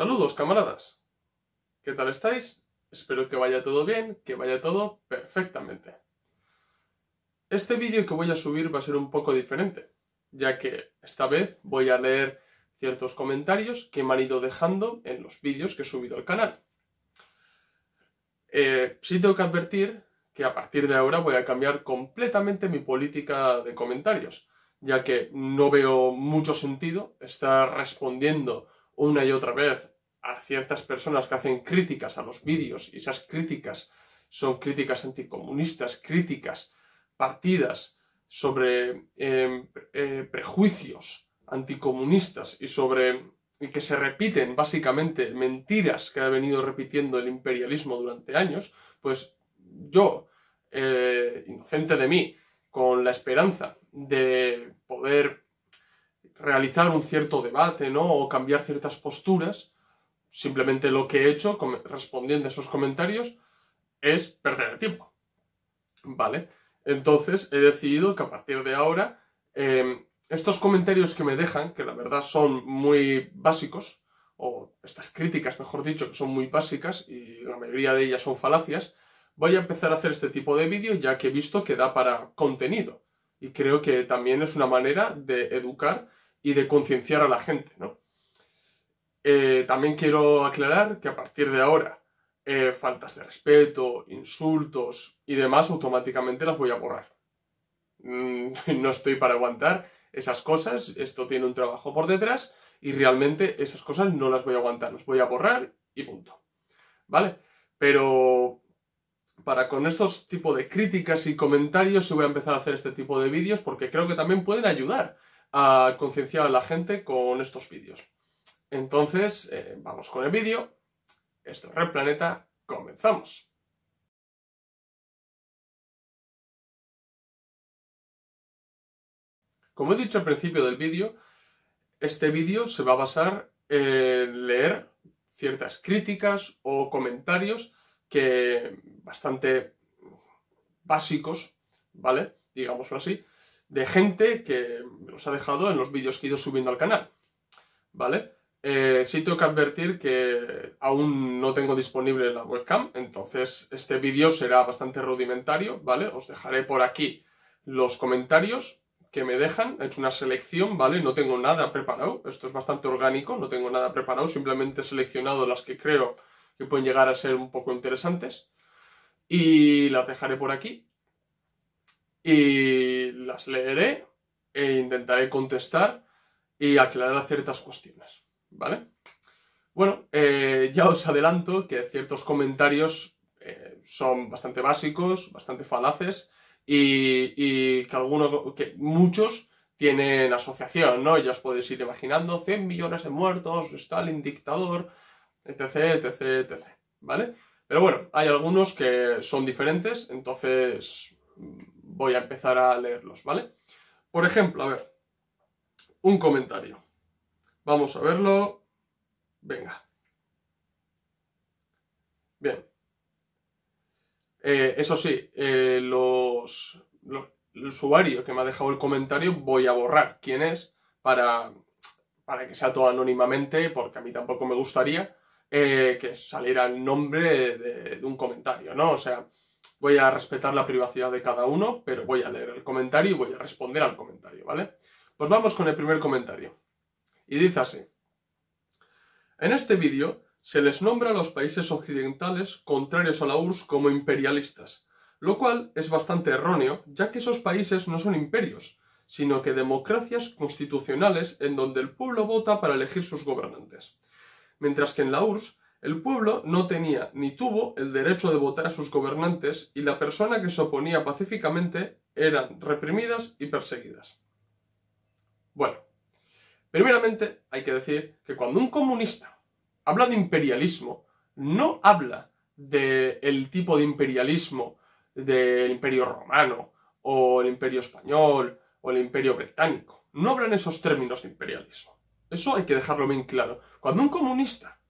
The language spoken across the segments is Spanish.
Saludos, camaradas. ¿Qué tal estáis? Espero que vaya todo bien, que vaya todo perfectamente. Este vídeo que voy a subir va a ser un poco diferente, ya que esta vez voy a leer ciertos comentarios que me han ido dejando en los vídeos que he subido al canal. Eh, sí tengo que advertir que a partir de ahora voy a cambiar completamente mi política de comentarios, ya que no veo mucho sentido estar respondiendo una y otra vez a ciertas personas que hacen críticas a los vídeos y esas críticas son críticas anticomunistas, críticas partidas sobre em, eh, prejuicios anticomunistas y sobre que se repiten básicamente mentiras que ha venido repitiendo el imperialismo durante años, pues yo, eh, inocente de mí, con la esperanza de poder realizar un cierto debate, ¿no? O cambiar ciertas posturas. Simplemente lo que he hecho, respondiendo a esos comentarios, es perder el tiempo. ¿Vale? Entonces he decidido que a partir de ahora, em, estos comentarios que me dejan, que la verdad son muy básicos, o estas críticas, mejor dicho, que son muy básicas y la mayoría de ellas son falacias, voy a empezar a hacer este tipo de vídeo ya que he visto que da para contenido. Y creo que también es una manera de educar y de concienciar a la gente, ¿no? Eh, también quiero aclarar que a partir de ahora, eh, faltas de respeto, insultos y demás, automáticamente las voy a borrar. Mm, no estoy para aguantar esas cosas, esto tiene un trabajo por detrás y realmente esas cosas no las voy a aguantar, las voy a borrar y punto. ¿Vale? Pero para con estos tipos de críticas y comentarios se voy a empezar a hacer este tipo de vídeos porque creo que también pueden ayudar a concienciar a la gente con estos vídeos. Entonces, eh, vamos con el vídeo. Esto es Red Planeta, comenzamos. Como he dicho al principio del vídeo, este vídeo se va a basar en leer ciertas críticas o comentarios que bastante básicos, ¿vale? Digámoslo así, de gente que os ha dejado en los vídeos que he ido subiendo al canal. ¿Vale? Eh, sí tengo que advertir que aún no tengo disponible la webcam, entonces este vídeo será bastante rudimentario, ¿vale? Os dejaré por aquí los comentarios que me dejan, es una selección, ¿vale? No tengo nada preparado, esto es bastante orgánico, no tengo nada preparado, simplemente he seleccionado las que creo que pueden llegar a ser un poco interesantes y las dejaré por aquí, y las leeré e intentaré contestar y aclarar ciertas cuestiones, ¿vale? Bueno, eh, ya os adelanto que ciertos comentarios eh, son bastante básicos, bastante falaces y, que, algunos, que muchos tienen asociación, ¿no? Ya os podéis ir imaginando 100 millones de muertos, Stalin dictador, etc, etc, etc, ¿vale? Pero bueno, hay algunos que son diferentes, entonces voy a empezar a leerlos, ¿vale? Por ejemplo, a ver, un comentario. Vamos a verlo. Venga. Bien. Eh, eso sí, eh, los, los, el usuario que me ha dejado el comentario voy a borrar quién es para, que sea todo anónimamente, porque a mí tampoco me gustaría eh, que saliera el nombre de, un comentario, ¿no? O sea, Voy a respetar la privacidad de cada uno, pero voy a leer el comentario y voy a responder al comentario, ¿vale? Pues vamos con el primer comentario. Y dice así. En este vídeo se les nombra a los países occidentales contrarios a la URSS como imperialistas, lo cual es bastante erróneo, ya que esos países no son imperios, sino que democracias constitucionales en donde el pueblo vota para elegir sus gobernantes. Mientras que en la URSS el pueblo no tenía ni tuvo el derecho de votar a sus gobernantes y la persona que se oponía pacíficamente eran reprimidas y perseguidas. Bueno, primeramente hay que decir que cuando un comunista habla de imperialismo, no habla del tipo de imperialismo del imperio romano o el imperio español o el imperio británico. No hablan esos términos de imperialismo. Eso hay que dejarlo bien claro. Cuando un comunista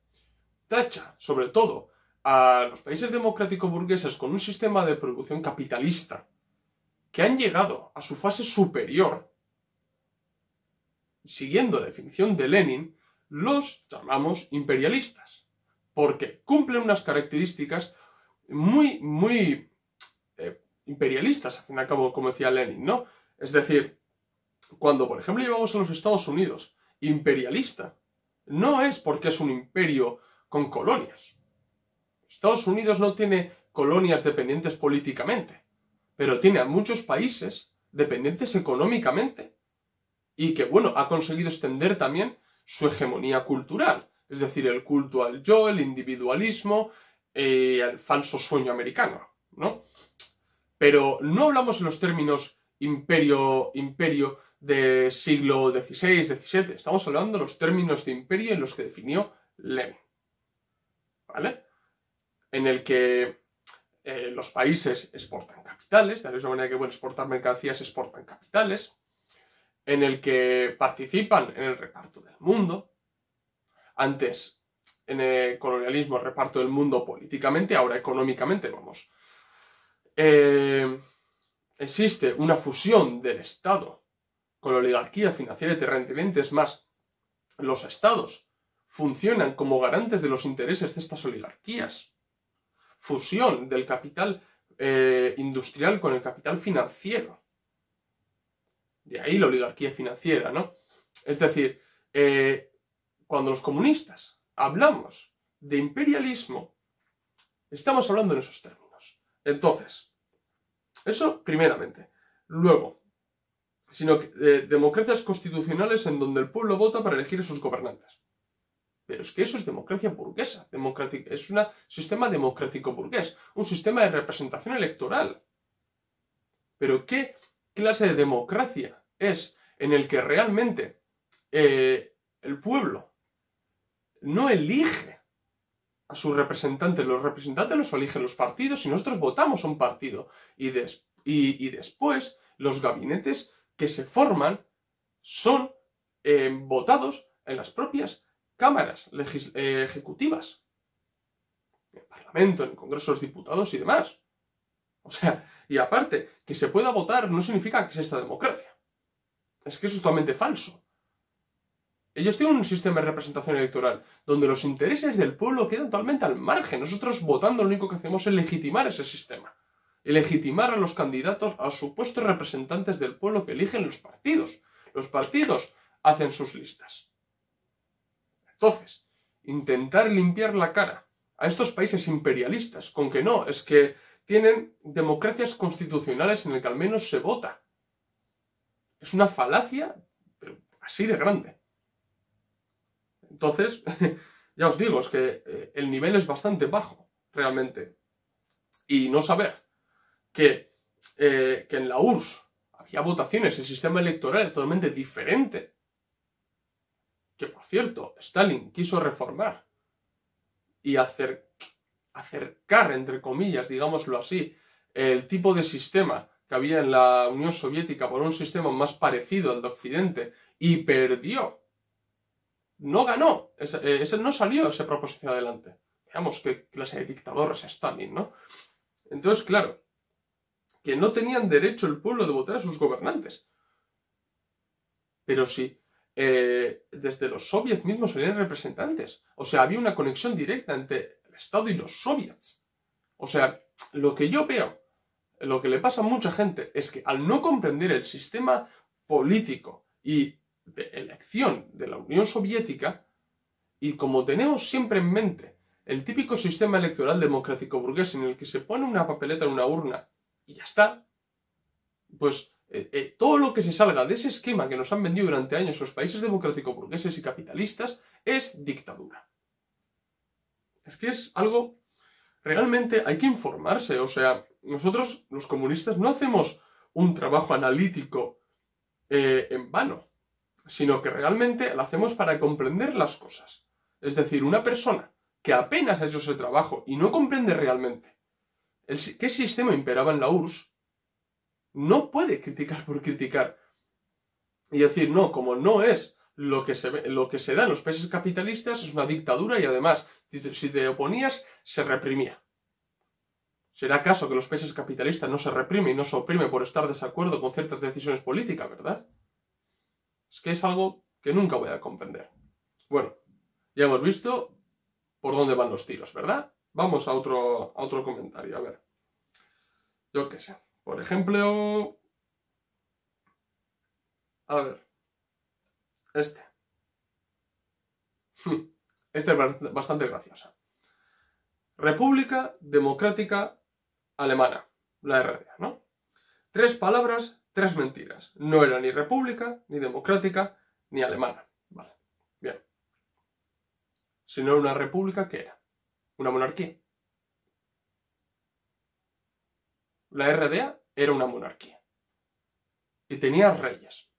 tacha, sobre todo, a los países democráticos burgueses con un sistema de producción capitalista que han llegado a su fase superior. Siguiendo la definición de Lenin, los llamamos imperialistas, porque cumplen unas características muy, muy eh, imperialistas, al fin y al cabo, como decía Lenin, ¿no? Es decir, cuando, por ejemplo, llevamos a los Estados Unidos imperialista, no es porque es un imperio colonias. Estados Unidos no tiene colonias dependientes políticamente, pero tiene a muchos países dependientes económicamente y que, bueno, ha conseguido extender también su hegemonía cultural, es decir, el culto al yo, el individualismo, eh, el falso sueño americano, ¿no? Pero no hablamos en los términos imperio, imperio de siglo XVI, XVII, estamos hablando de los términos de imperio en los que definió Lenin. En el que eh, los países exportan capitales, de la misma manera que pueden exportar mercancías, exportan capitales, en el que participan en el reparto del mundo. Antes, en el colonialismo, el reparto del mundo políticamente, ahora económicamente, vamos. Eh, existe una fusión del Estado con la oligarquía financiera y es más, los estados funcionan como garantes de los intereses de estas oligarquías. Fusión del capital eh, industrial con el capital financiero. De ahí la oligarquía financiera, ¿no? Es decir, eh, cuando los comunistas hablamos de imperialismo, estamos hablando en esos términos. Entonces, eso primeramente. Luego, sino que, eh, democracias constitucionales en donde el pueblo vota para elegir a sus gobernantes. Pero es que eso es democracia burguesa, democrática, es un sistema democrático burgués, un sistema de representación electoral. Pero ¿qué clase de democracia es en el que realmente eh, el pueblo no elige a sus representantes? Los representantes los eligen los partidos y nosotros votamos a un partido. Y, y, después los gabinetes que se forman son eh, votados en las propias cámaras eh, ejecutivas, en el Parlamento, en el Congreso los Diputados y demás. O sea, y aparte, que se pueda votar no significa que sea esta democracia. Es que es totalmente falso. Ellos tienen un sistema de representación electoral donde los intereses del pueblo quedan totalmente al margen. Nosotros votando lo único que hacemos es legitimar ese sistema. Y legitimar a los candidatos a supuestos representantes del pueblo que eligen los partidos. Los partidos hacen sus listas. Entonces, intentar limpiar la cara a estos países imperialistas con que no, es que tienen democracias constitucionales en el que al menos se vota. Es una falacia, pero así de grande. Entonces, ya os digo, es que eh, el nivel es bastante bajo, realmente. Y no saber que, eh, que en la URSS había votaciones, el sistema electoral es totalmente diferente que por cierto, Stalin quiso reformar y hacer, acercar, entre comillas, digámoslo así, el tipo de sistema que había en la Unión Soviética por un sistema más parecido al de Occidente y perdió. No ganó, ese, eh, no salió ese propósito adelante. Veamos qué clase de dictador es Stalin, ¿no? Entonces, claro, que no tenían derecho el pueblo de votar a sus gobernantes. Pero sí. Eh, desde los soviets mismos serían representantes. O sea, había una conexión directa entre el Estado y los soviets. O sea, lo que yo veo, lo que le pasa a mucha gente es que al no comprender el sistema político y de elección de la Unión Soviética, y como tenemos siempre en mente el típico sistema electoral democrático burgués en el que se pone una papeleta en una urna y ya está, pues eh, eh, todo lo que se salga de ese esquema que nos han vendido durante años los países democrático-burgueses y capitalistas es dictadura. Es que es algo... Realmente hay que informarse, o sea, nosotros los comunistas no hacemos un trabajo analítico eh, en vano, sino que realmente lo hacemos para comprender las cosas. Es decir, una persona que apenas ha hecho ese trabajo y no comprende realmente qué sistema imperaba en la URSS, no puede criticar por criticar. Y decir, no, como no es lo que se, lo que se da en los países capitalistas, es una dictadura y además, si te oponías, se reprimía. ¿Será acaso que los países capitalistas no se reprimen y no se oprimen por estar desacuerdo con ciertas decisiones políticas, verdad? Es que es algo que nunca voy a comprender. Bueno, ya hemos visto por dónde van los tiros, ¿verdad? Vamos a otro, a otro comentario, a ver. Yo qué sé. Por ejemplo... A ver. Este. Hmm, este es bastante gracioso. República Democrática Alemana. La RDA, ¿no? Tres palabras, tres mentiras. No era ni república, ni democrática, ni alemana. Vale. Bien. Si no era una república, ¿qué era? ¿Una monarquía? la RDA era una monarquía y tenía reyes.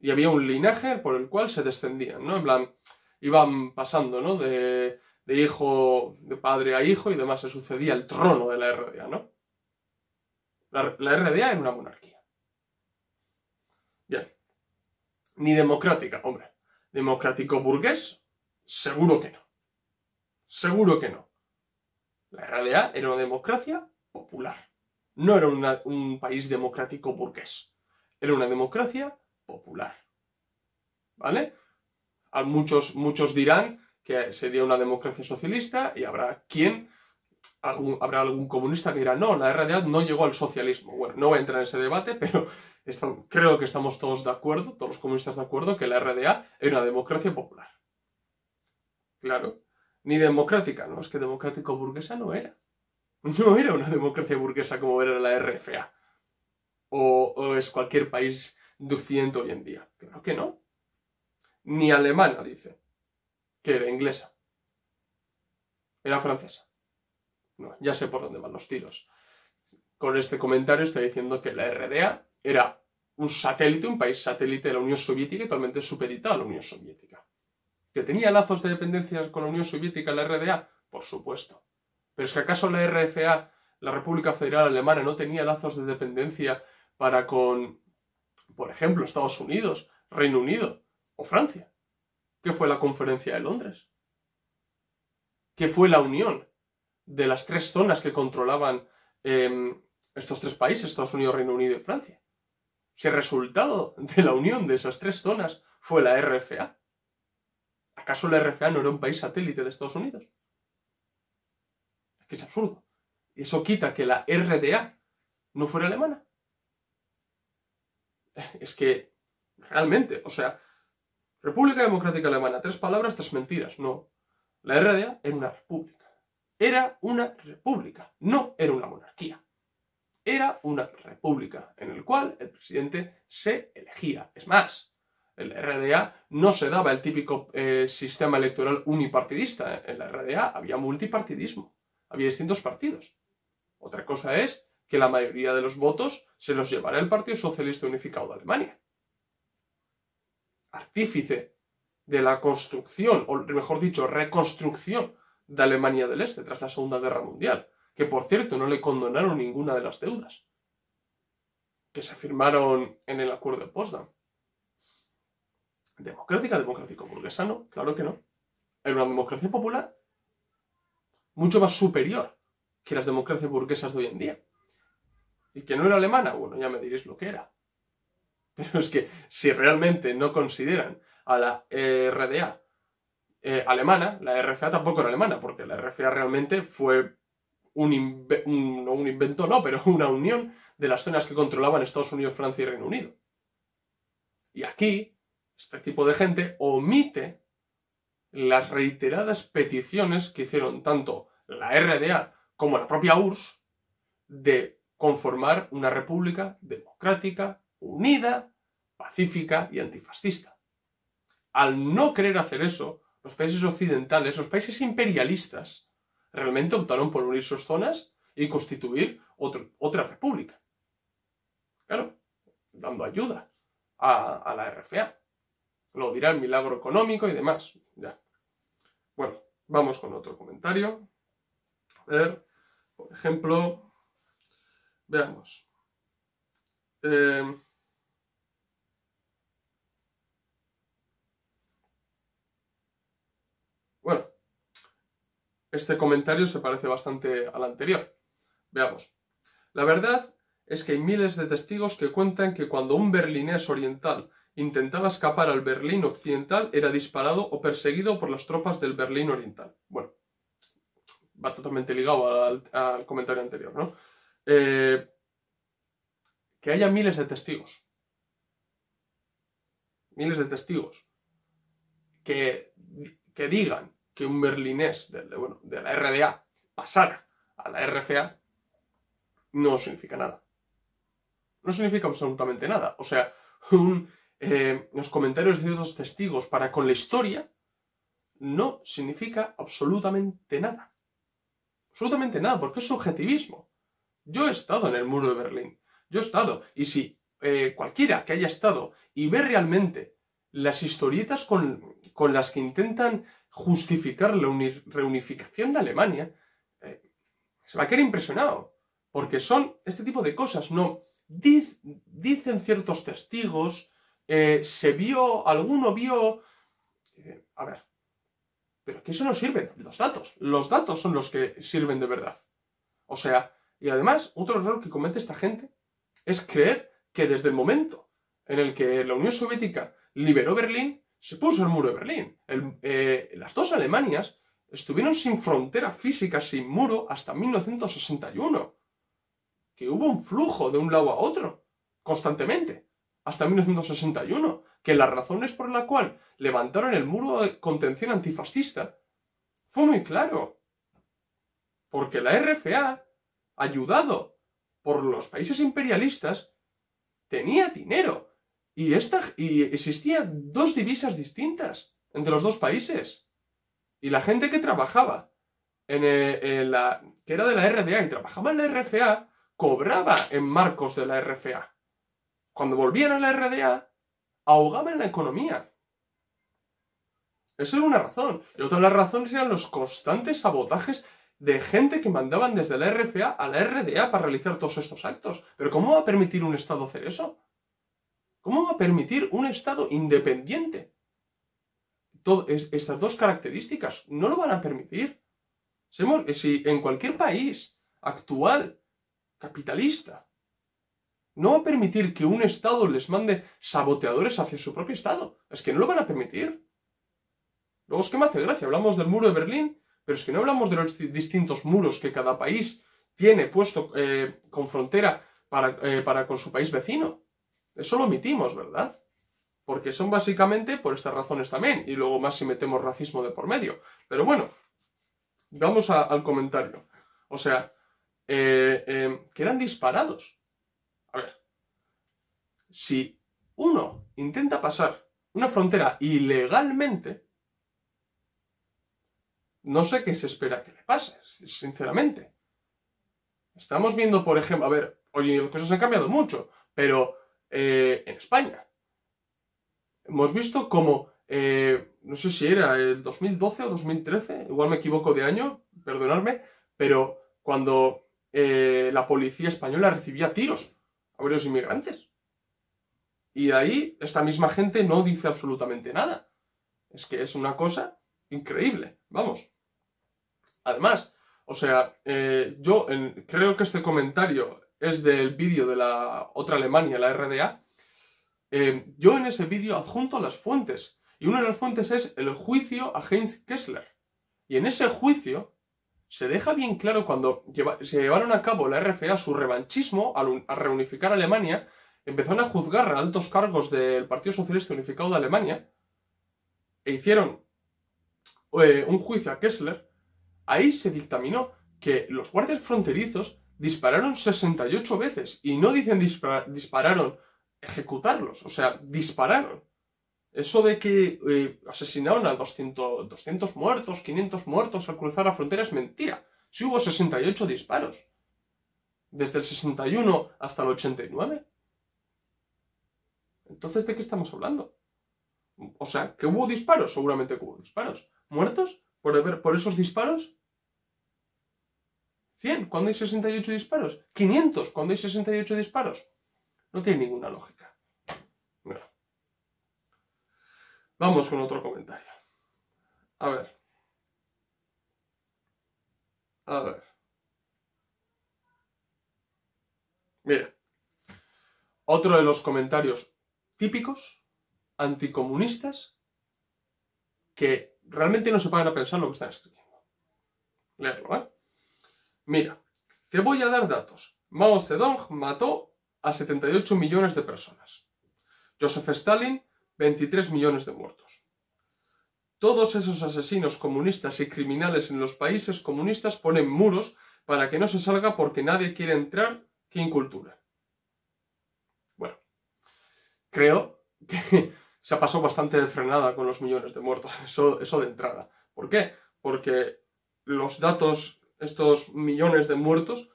Y había un linaje por el cual se descendían, ¿no? En plan, iban pasando, ¿no? De, hijo, de padre a hijo y demás, se sucedía el trono de la RDA, ¿no? La, la RDA era una monarquía. Bien. Ni democrática, hombre. Democrático burgués, seguro que no. Seguro que no. La RDA era una democracia popular no era un país democrático burgués, era una democracia popular. ¿Vale? A ah, muchos, muchos dirán que sería una democracia socialista y habrá quien, habrá algún comunista que dirá, no, la RDA no llegó al socialismo. Bueno, no voy a entrar en ese debate, pero creo que estamos todos de acuerdo, todos los comunistas de acuerdo, que la RDA era una democracia popular. Claro, ni democrática, no, es que democrático burguesa no era. no era una democracia burguesa como era la RFA. O, es cualquier país duciente hoy en día. Claro que no. Ni alemana, dice, que era inglesa. Era francesa. No, ya sé por dónde van los tiros. Con este comentario estoy diciendo que la RDA era un satélite, un país satélite de la Unión Soviética y totalmente supeditado a la Unión Soviética. ¿Que tenía lazos de dependencias con la Unión Soviética la RDA? Por supuesto. Pero que acaso la RFA, la República Federal Alemana, no tenía lazos de dependencia para con, por ejemplo, Estados Unidos, Reino Unido o Francia. ¿Qué fue la conferencia de Londres? ¿Qué fue la unión de las tres zonas que controlaban em, estos tres países, Estados Unidos, Reino Unido y Francia? Si el resultado de la unión de esas tres zonas fue la RFA. ¿Acaso la RFA no era un país satélite de Estados Unidos? que es absurdo. Eso quita que la RDA no fuera alemana. Es que, realmente, o sea, República Democrática Alemana, tres palabras, tres mentiras. No, la RDA era una república. Era una república, no era una monarquía. Era una república en la cual el presidente se elegía. Es más, en la RDA no se daba el típico eh, sistema electoral unipartidista. ¿eh? En la RDA había multipartidismo. Había distintos partidos. Otra cosa es que la mayoría de los votos se los llevará el Partido Socialista Unificado de Alemania. Artífice de la construcción, o mejor dicho, reconstrucción de Alemania del Este tras la Segunda Guerra Mundial, que por cierto no le condonaron ninguna de las deudas que se firmaron en el Acuerdo de Potsdam. ¿Democrática, democrático-burguesano? Claro que no. ¿Era una democracia popular? mucho más superior que las democracias burguesas de hoy en día. Y que no era alemana, bueno, ya me diréis lo que era. Pero es que si realmente no consideran a la RDA eh, alemana, la RFA tampoco era alemana, porque la RFA realmente fue un invento, no, pero una unión de las zonas que controlaban Estados Unidos, Francia y Reino Unido. Y aquí, este tipo de gente omite las reiteradas peticiones que hicieron tanto la RDA como la propia URSS de conformar una república democrática, unida, pacífica y antifascista. Al no querer hacer eso, los países occidentales, los países imperialistas, realmente optaron por unir sus zonas y constituir otra república. Claro, dando ayuda a, a la RFA. Lo dirá el milagro económico y demás. Ya. Bueno, vamos con otro comentario. A ver, por ejemplo, veamos. Eh, bueno, este comentario se parece bastante al anterior. Veamos. La verdad es que hay miles de testigos que cuentan que cuando un berlinés oriental intentaba escapar al Berlín occidental, era disparado o perseguido por las tropas del Berlín oriental. Bueno, va totalmente ligado al, comentario anterior, ¿no? Eh, que haya miles de testigos. Miles de testigos. Que, digan que un berlinés de, de la RDA pasara a la RFA no significa nada. No significa absolutamente nada. O sea, un eh, los comentarios de ciertos testigos para con la historia, no significa absolutamente nada. Absolutamente nada, porque es subjetivismo. Yo he estado en el muro de Berlín, yo he estado, y si eh, cualquiera que haya estado y ve realmente las historietas con, las que intentan justificar la reunificación de Alemania, eh, se va a quedar impresionado, porque son este tipo de cosas, no, dicen ciertos testigos eh, se vio, alguno vio... Eh, a ver, pero que eso no sirve, los datos. Los datos son los que sirven de verdad. O sea, y además, otro error que comete esta gente es creer que desde el momento en el que la Unión Soviética liberó Berlín, se puso el muro de Berlín. Eh, las dos Alemanias estuvieron sin frontera física, sin muro, hasta 1961. Que hubo un flujo de un lado a otro, constantemente hasta 1961, que las razones por la cual levantaron el muro de contención antifascista fue muy claro. Porque la RFA, ayudado por los países imperialistas, tenía dinero y, esta, y existía dos divisas distintas entre los dos países. Y la gente que trabajaba en, eh, la, que era de la RDA y trabajaba en la RFA, cobraba en marcos de la RFA cuando volvían a la RDA, ahogaban la economía. Esa era una razón. Y otra de las razones eran los constantes sabotajes de gente que mandaban desde la RFA a la RDA para realizar todos estos actos. Pero ¿cómo va a permitir un Estado hacer eso? ¿Cómo va a permitir un Estado independiente? estas dos características no lo van a permitir. Eh, si en cualquier país actual, capitalista, no va a permitir que un Estado les mande saboteadores hacia su propio Estado. Es que no lo van a permitir. Luego es que me hace gracia, hablamos del muro de Berlín, pero es que no hablamos de los distintos muros que cada país tiene puesto eh, con frontera eh, para, con su país vecino. Eso lo omitimos, ¿verdad? Porque son básicamente por estas razones también, y luego más si metemos racismo de por medio. Pero bueno, vamos al comentario. O sea, eh, que eran disparados a ver, si uno intenta pasar una frontera ilegalmente, no sé qué se espera que le pase, sinceramente. Estamos viendo, por ejemplo, a ver, hoy las cosas han cambiado mucho, pero eh, en España hemos visto como, eh, no sé si era el 2012 o 2013, igual me equivoco de año, perdonadme, pero cuando eh, la policía española recibía tiros obreros inmigrantes. Y ahí esta misma gente no dice absolutamente nada. Es que es una cosa increíble, vamos. Además, o sea, eh, yo creo que este comentario es del vídeo de la otra Alemania, la RDA. Eh, yo en ese vídeo adjunto las fuentes. Y una de las fuentes es el juicio a Heinz Kessler. Y en ese juicio se deja bien claro cuando se llevaron a cabo la RFA su revanchismo a reunificar Alemania, empezaron a juzgar a altos cargos del Partido Socialista Unificado de Alemania e hicieron eh, un juicio a Kessler. Ahí se dictaminó que los guardias fronterizos dispararon 68 veces y no dicen dispararon, ejecutarlos, o sea, dispararon. Eso de que eh, asesinaron a 200, muertos, 500 muertos al cruzar la frontera es mentira. Si hubo 68 disparos. Desde el 61 hasta el 89. Entonces, ¿de qué estamos hablando? O sea, que hubo disparos, seguramente que hubo disparos. ¿Muertos? ¿Por, por esos disparos? ¿100 cuando hay 68 disparos? ¿500 cuando hay 68 disparos? No tiene ninguna lógica. Vamos con otro comentario. A ver. A ver. Mira. Otro de los comentarios típicos, anticomunistas, que realmente no se van a pensar lo que están escribiendo. Leerlo, ¿eh? Mira, te voy a dar datos. Mao Zedong mató a 78 millones de personas. Joseph Stalin 23 millones de muertos. Todos esos asesinos comunistas y criminales en los países comunistas ponen muros para que no se salga porque nadie quiere entrar, que incultura. Bueno, creo que se ha pasado bastante de frenada con los millones de muertos, eso, eso de entrada. ¿Por qué? Porque los datos, estos millones de muertos,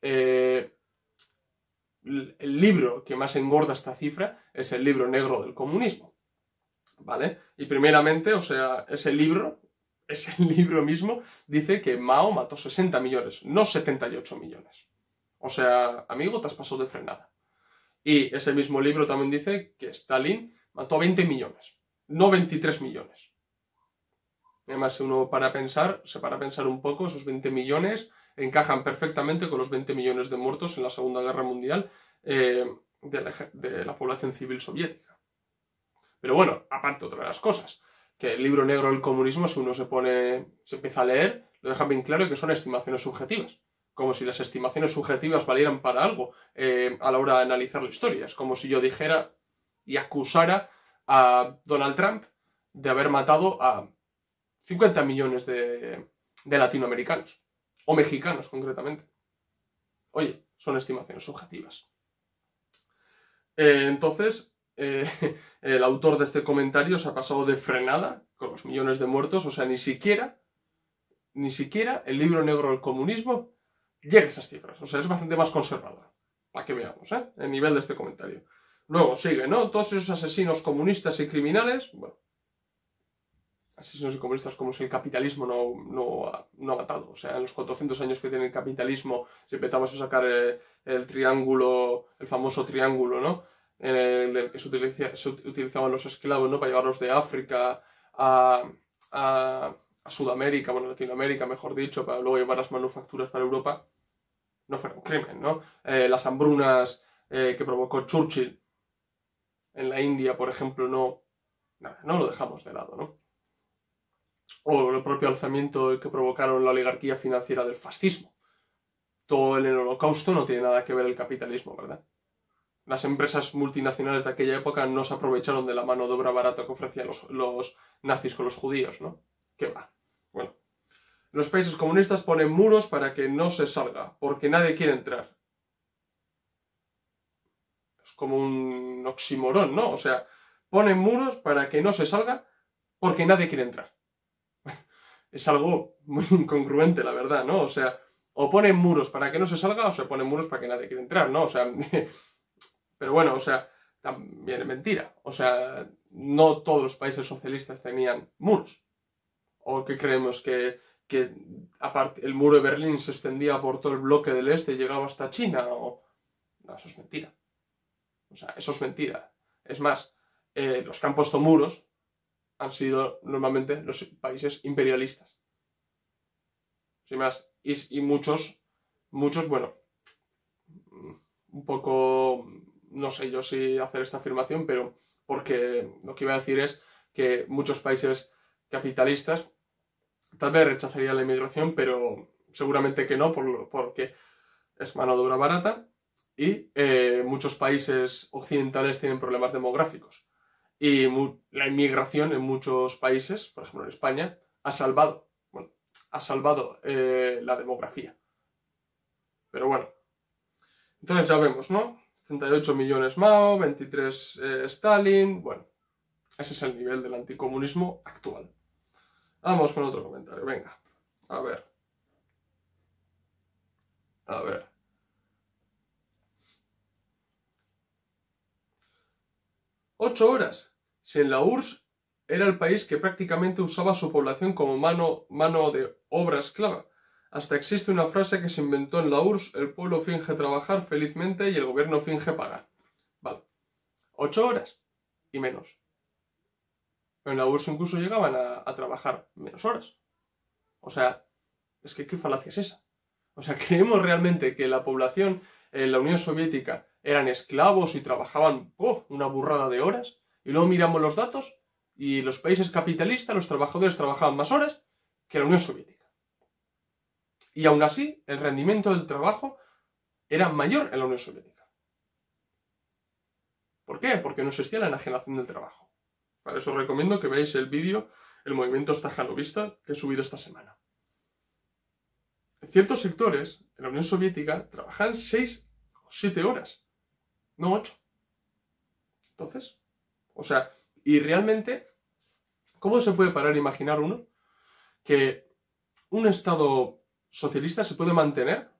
eh, el libro que más engorda esta cifra es el libro negro del comunismo. ¿Vale? Y primeramente, o sea, ese libro, ese libro mismo, dice que Mao mató 60 millones, no 78 millones. O sea, amigo, te has pasado de frenada. Y ese mismo libro también dice que Stalin mató 20 millones, no 23 millones. Además, si uno para pensar, se para pensar un poco, esos 20 millones encajan perfectamente con los 20 millones de muertos en la Segunda Guerra Mundial eh, de, la, población civil soviética. Pero bueno, aparte otra de las cosas, que el libro negro del comunismo, si uno se pone, se empieza a leer, lo deja bien claro que son estimaciones subjetivas. Como si las estimaciones subjetivas valieran para algo eh, a la hora de analizar la historia. Es como si yo dijera y acusara a Donald Trump de haber matado a 50 millones de latinoamericanos o mexicanos concretamente. Oye, son estimaciones subjetivas. Eh, entonces, eh, el autor de este comentario se ha pasado de frenada con los millones de muertos, o sea, ni siquiera, ni siquiera el libro negro del comunismo llega a esas cifras, o sea, es bastante más conservador, para que veamos, ¿eh? El nivel de este comentario. Luego sigue, ¿no? Todos esos asesinos comunistas y criminales, bueno, asesinos y comunistas como si el capitalismo no, ha matado. O sea, en los 400 años que tiene el capitalismo, si empezamos a sacar eh, el, triángulo, el famoso triángulo, ¿no? el que se, utilizaban los esclavos, ¿no? Para llevarlos de África a, Sudamérica, bueno, Latinoamérica, mejor dicho, para luego llevar las manufacturas para Europa. No fueron crimen, ¿no? Eh, las hambrunas eh, que provocó Churchill en la India, por ejemplo, no... Nada, no lo dejamos de lado, ¿no? o el propio alzamiento que provocaron la oligarquía financiera del fascismo. Todo el holocausto no tiene nada que ver el capitalismo, ¿verdad? Las empresas multinacionales de aquella época no se aprovecharon de la mano de obra barata que ofrecían los, nazis con los judíos, ¿no? ¿Qué va? Bueno. Los países comunistas ponen muros para que no se salga, porque nadie quiere entrar. Es como un oximorón, ¿no? O sea, ponen muros para que no se salga, porque nadie quiere entrar es algo muy incongruente, la verdad, ¿no? O sea, o ponen muros para que no se salga o se ponen muros para que nadie quiera entrar, ¿no? O sea, pero bueno, o sea, también es mentira. O sea, no todos los países socialistas tenían muros. ¿O que creemos que, aparte, el muro de Berlín se extendía por todo el bloque del este y llegaba hasta China? O... No, eso es mentira. O sea, eso es mentira. Es más, eh, los que han puesto muros han sido normalmente los países imperialistas. Sin más. Y, muchos, muchos, bueno, un poco, no sé yo si hacer esta afirmación, pero porque lo que iba a decir es que muchos países capitalistas tal vez rechazarían la inmigración, pero seguramente que no, por, porque es mano de obra barata y eh, muchos países occidentales tienen problemas demográficos. Y la inmigración en muchos países, por ejemplo en España, ha salvado, bueno, ha salvado eh, la demografía. Pero bueno, entonces ya vemos, ¿no? 38 millones Mao, 23 eh, Stalin, bueno, ese es el nivel del anticomunismo actual. Vamos con otro comentario, venga, a ver. A ver. Ocho horas. Si en la URSS era el país que prácticamente usaba su población como mano, mano de obra esclava. Hasta existe una frase que se inventó en la URSS, el pueblo finge trabajar felizmente y el gobierno finge pagar. Vale. Ocho horas y menos. en la URSS incluso llegaban a trabajar menos horas. O sea, es que qué falacia es esa. O sea, creemos realmente que la población en la Unión Soviética eran esclavos y trabajaban ¡oh!, una burrada de horas, y luego miramos los datos y los países capitalistas, los trabajadores trabajaban más horas que la Unión Soviética. Y aún así, el rendimiento del trabajo era mayor en la Unión Soviética. ¿Por qué? Porque no existía la enajenación del trabajo. Para eso os recomiendo que veáis el vídeo El movimiento estajanovista que he subido esta semana. En ciertos sectores en la Unión Soviética trabajan seis o siete horas, no ocho. Entonces, o sea, y realmente, ¿cómo se puede parar a imaginar uno que un Estado socialista se puede mantener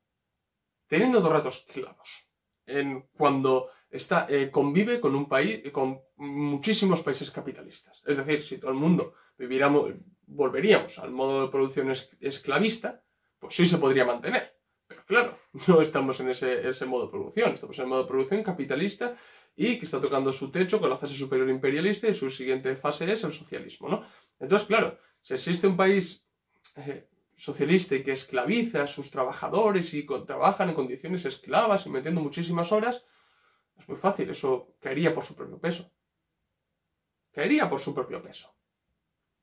teniendo dos ratos clavos En cuando eh, convive con un país, con muchísimos países capitalistas. Es decir, si todo el mundo viviéramos, volveríamos al modo de producción esclavista, pues sí se podría mantener. Pero claro, no estamos en ese, modo de producción, estamos en el modo de producción capitalista y que está tocando su techo con la fase superior imperialista y su siguiente fase es el socialismo, ¿no? Entonces, claro, si existe un país eh, socialista y que esclaviza a sus trabajadores y trabajan en condiciones esclavas y metiendo muchísimas horas, es muy fácil, eso caería por su propio peso. Caería por su propio peso.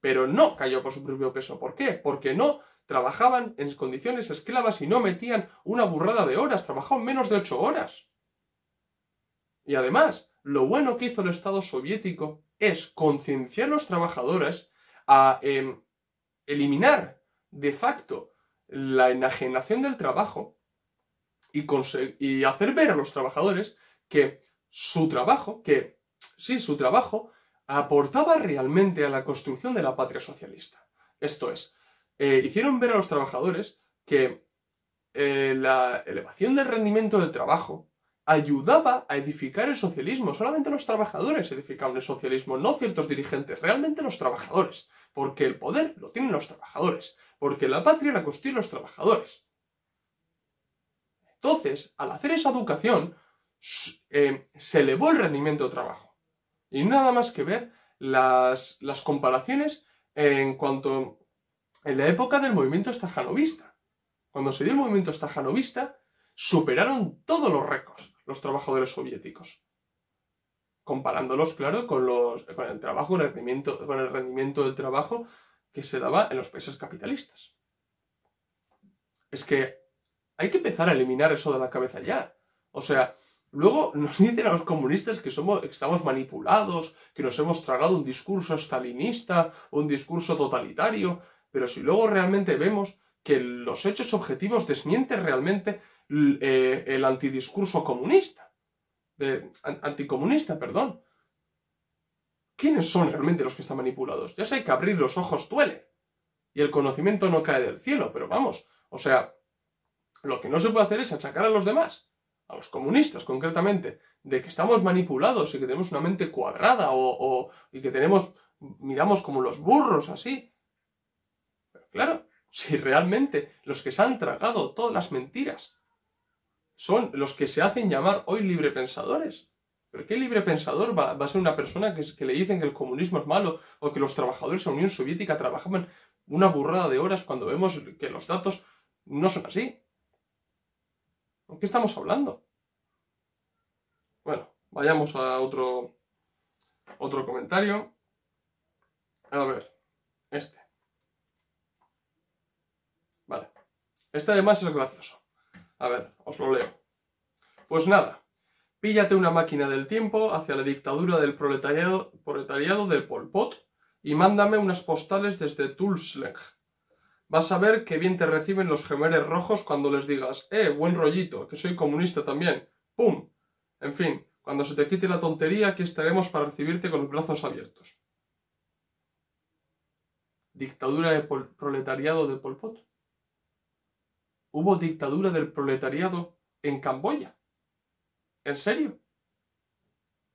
Pero no cayó por su propio peso. ¿Por qué? Porque no trabajaban en condiciones esclavas y no metían una burrada de horas, trabajaban menos de ocho horas. Y además, lo bueno que hizo el Estado soviético es concienciar a los trabajadores a em, eliminar de facto la enajenación del trabajo y, y hacer ver a los trabajadores que su trabajo, que sí, su trabajo, aportaba realmente a la construcción de la patria socialista. Esto es, eh, hicieron ver a los trabajadores que eh, la elevación del rendimiento del trabajo ayudaba a edificar el socialismo. Solamente los trabajadores edificaban el socialismo, no ciertos dirigentes, realmente los trabajadores, porque el poder lo tienen los trabajadores, porque la patria la construyen los trabajadores. Entonces, al hacer esa educación, eh, se elevó el rendimiento del trabajo. Y nada más que ver las comparaciones en cuanto en la época del movimiento estajanovista. Cuando se dio el movimiento estajanovista, superaron todos los récords los trabajadores soviéticos. Comparándolos, claro, con, el trabajo, rendimiento, con el rendimiento del trabajo que se daba en los países capitalistas. Es que hay que empezar a eliminar eso de la cabeza ya. O sea, luego nos dicen a los comunistas que, somos, que estamos manipulados, que nos hemos tragado un discurso stalinista, un discurso totalitario pero si luego realmente vemos que los hechos objetivos desmienten realmente eh, el antidiscurso comunista, de, anticomunista, perdón. ¿Quiénes son realmente los que están manipulados? Ya sé que abrir los ojos duele y el conocimiento no cae del cielo, pero vamos, o sea, lo que no se puede hacer es achacar a los demás, a los comunistas concretamente, de que estamos manipulados y que tenemos una mente cuadrada o y que tenemos miramos como los burros así. Claro, si realmente los que se han tragado todas las mentiras son los que se hacen llamar hoy librepensadores. ¿Pero qué librepensador va, a ser una persona que, le dicen que el comunismo es malo o que los trabajadores de la Unión Soviética trabajaban una burrada de horas cuando vemos que los datos no son así? ¿De qué estamos hablando? Bueno, vayamos a otro, otro comentario. A ver, este. Este además es gracioso. A ver, os lo leo. Pues nada, píllate una máquina del tiempo hacia la dictadura del proletariado, proletariado del Pol Pot y mándame unas postales desde Tulsleng. Vas a ver qué bien te reciben los gemeres rojos cuando les digas, eh, buen rollito, que soy comunista también. ¡Pum! En fin, cuando se te quite la tontería, aquí estaremos para recibirte con los brazos abiertos. Dictadura del proletariado de Pol Pot hubo dictadura del proletariado en Camboya. ¿En serio?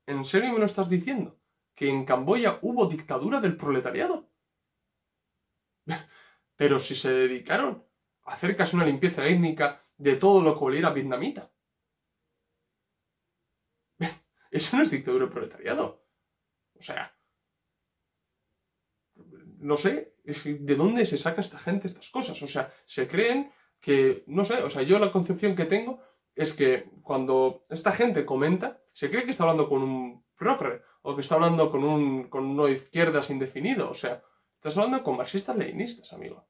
¿En serio me lo estás diciendo? ¿Que en Camboya hubo dictadura del proletariado? Pero si se dedicaron a hacer casi una limpieza étnica de todo lo que era vietnamita. Eso no es dictadura del proletariado. O sea, no sé de dónde se saca esta gente estas cosas. O sea, se creen que, no sé, o sea, yo la concepción que tengo es que cuando esta gente comenta, se cree que está hablando con un progre o que está hablando con un con uno de izquierdas indefinido, o sea, estás hablando con marxistas leinistas amigo.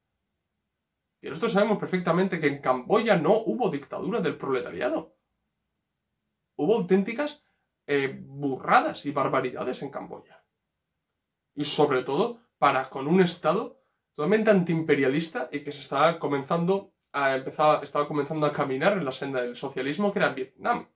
Y nosotros sabemos perfectamente que en Camboya no hubo dictadura del proletariado. Hubo auténticas eh, burradas y barbaridades en Camboya. Y sobre todo para con un Estado totalmente antiimperialista y que se está comenzando empezaba, estaba comenzando a caminar en la senda del socialismo que era Vietnam.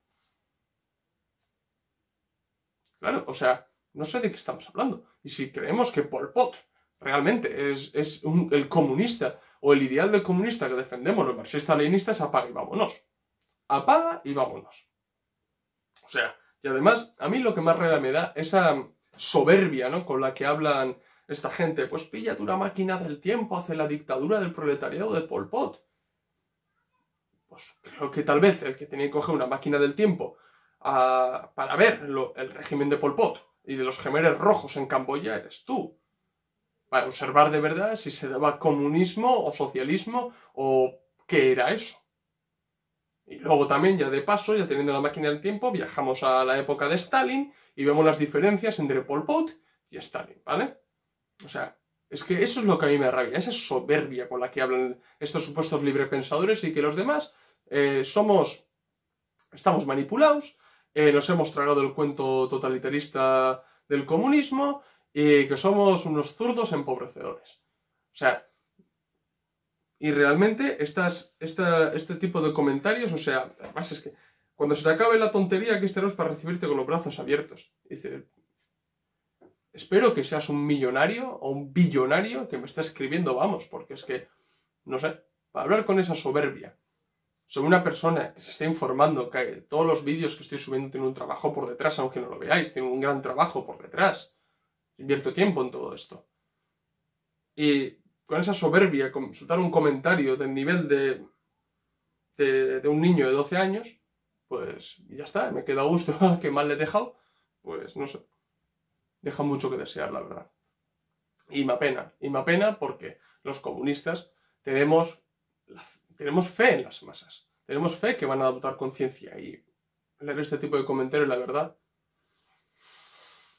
Claro, o sea, no sé de qué estamos hablando. Y si creemos que Pol Pot realmente es, el comunista o el ideal del comunista que defendemos los marxistas-leninistas, apaga y vámonos. Apaga y vámonos. O sea, y además, a mí lo que más real me da esa soberbia, Con la que hablan esta gente. Pues píllate una máquina del tiempo hace la dictadura del proletariado de Pol Pot pues creo que tal vez el que tenía que coger una máquina del tiempo ah, para ver el régimen de Pol Pot y de los gemeres rojos en Camboya eres tú. Para observar de verdad si se daba comunismo o socialismo o qué era eso. Y luego también, ya de paso, ya teniendo la máquina del tiempo, viajamos a la época de Stalin y vemos las diferencias entre Pol Pot y Stalin, ¿vale? O sea, es que eso es lo que a mí me rabia, esa soberbia con la que hablan estos supuestos librepensadores y que los demás eh, somos, estamos manipulados, eh, nos hemos tragado el cuento totalitarista del comunismo y que somos unos zurdos empobrecedores. O sea, y realmente este tipo de comentarios, o sea, además es que cuando se te acabe la tontería, aquí estarás para recibirte con los brazos abiertos. Dice, espero que seas un millonario o un billonario que me está escribiendo, vamos, porque es que, no sé, para hablar con esa soberbia sobre una persona que se está informando, que todos los vídeos que estoy subiendo tienen un trabajo por detrás, aunque no lo veáis, tienen un gran trabajo por detrás. Invierto tiempo en todo esto. Y con esa soberbia, consultar un comentario del nivel de, de, de un niño de 12 años, pues ya está, me queda a gusto, qué mal le he dejado, pues no sé deja mucho que desear, la verdad. Y me apena, y me apena porque los comunistas tenemos, tenemos fe en las masas, tenemos fe que van a adoptar conciencia y leer este tipo de comentarios, la verdad,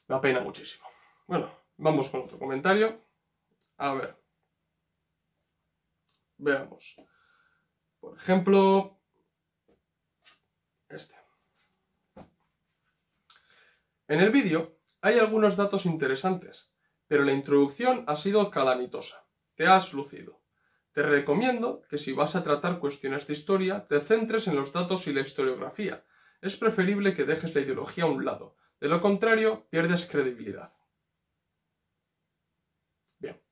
me apena muchísimo. Bueno, vamos con otro comentario. A ver. Veamos. Por ejemplo, este. En el vídeo hay algunos datos interesantes, pero la introducción ha sido calamitosa. Te has lucido. Te recomiendo que si vas a tratar cuestiones de historia, te centres en los datos y la historiografía. Es preferible que dejes la ideología a un lado. De lo contrario, pierdes credibilidad. Bien.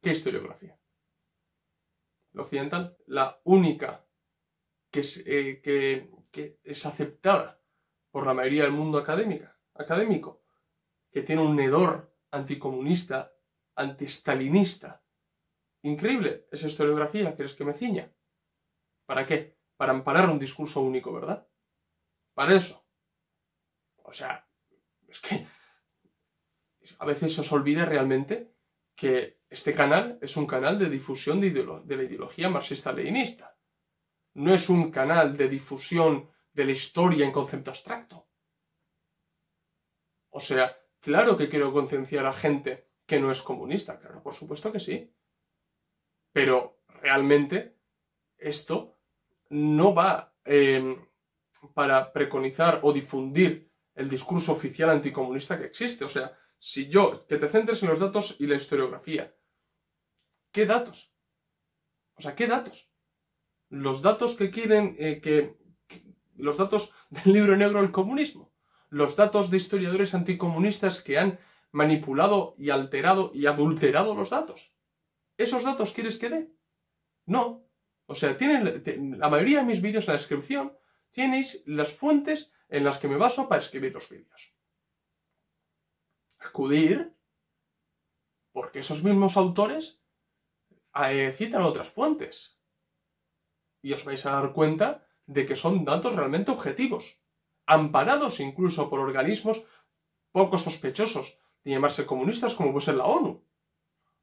¿Qué historiografía? La occidental, la única que es, eh, aceptada por la mayoría del mundo académico que tiene un hedor anticomunista, antistalinista. Increíble esa historiografía, ¿crees que me ciña? ¿Para qué? Para amparar un discurso único, ¿verdad? Para eso. O sea, es que a veces se os olvida realmente que este canal es un canal de difusión de, de la ideología marxista leinista No es un canal de difusión de la historia en concepto abstracto. O sea, Claro que quiero concienciar a gente que no es comunista, claro, por supuesto que sí. Pero realmente esto no va em, para preconizar o difundir el discurso oficial anticomunista que existe. O sea, si yo, que te centres en los datos y la historiografía, ¿qué datos? O sea, ¿qué datos? Los datos que quieren eh, que, que, los datos del libro negro del comunismo los datos de historiadores anticomunistas que han manipulado y alterado y adulterado los datos. ¿Esos datos quieres que dé? No. O sea, tienen la mayoría de mis vídeos en la descripción tenéis las fuentes en las que me baso para escribir los vídeos. Acudir, porque esos mismos autores eh, citan otras fuentes. Y os vais a dar cuenta de que son datos realmente objetivos amparados incluso por organismos poco sospechosos de llamarse comunistas como puede ser la ONU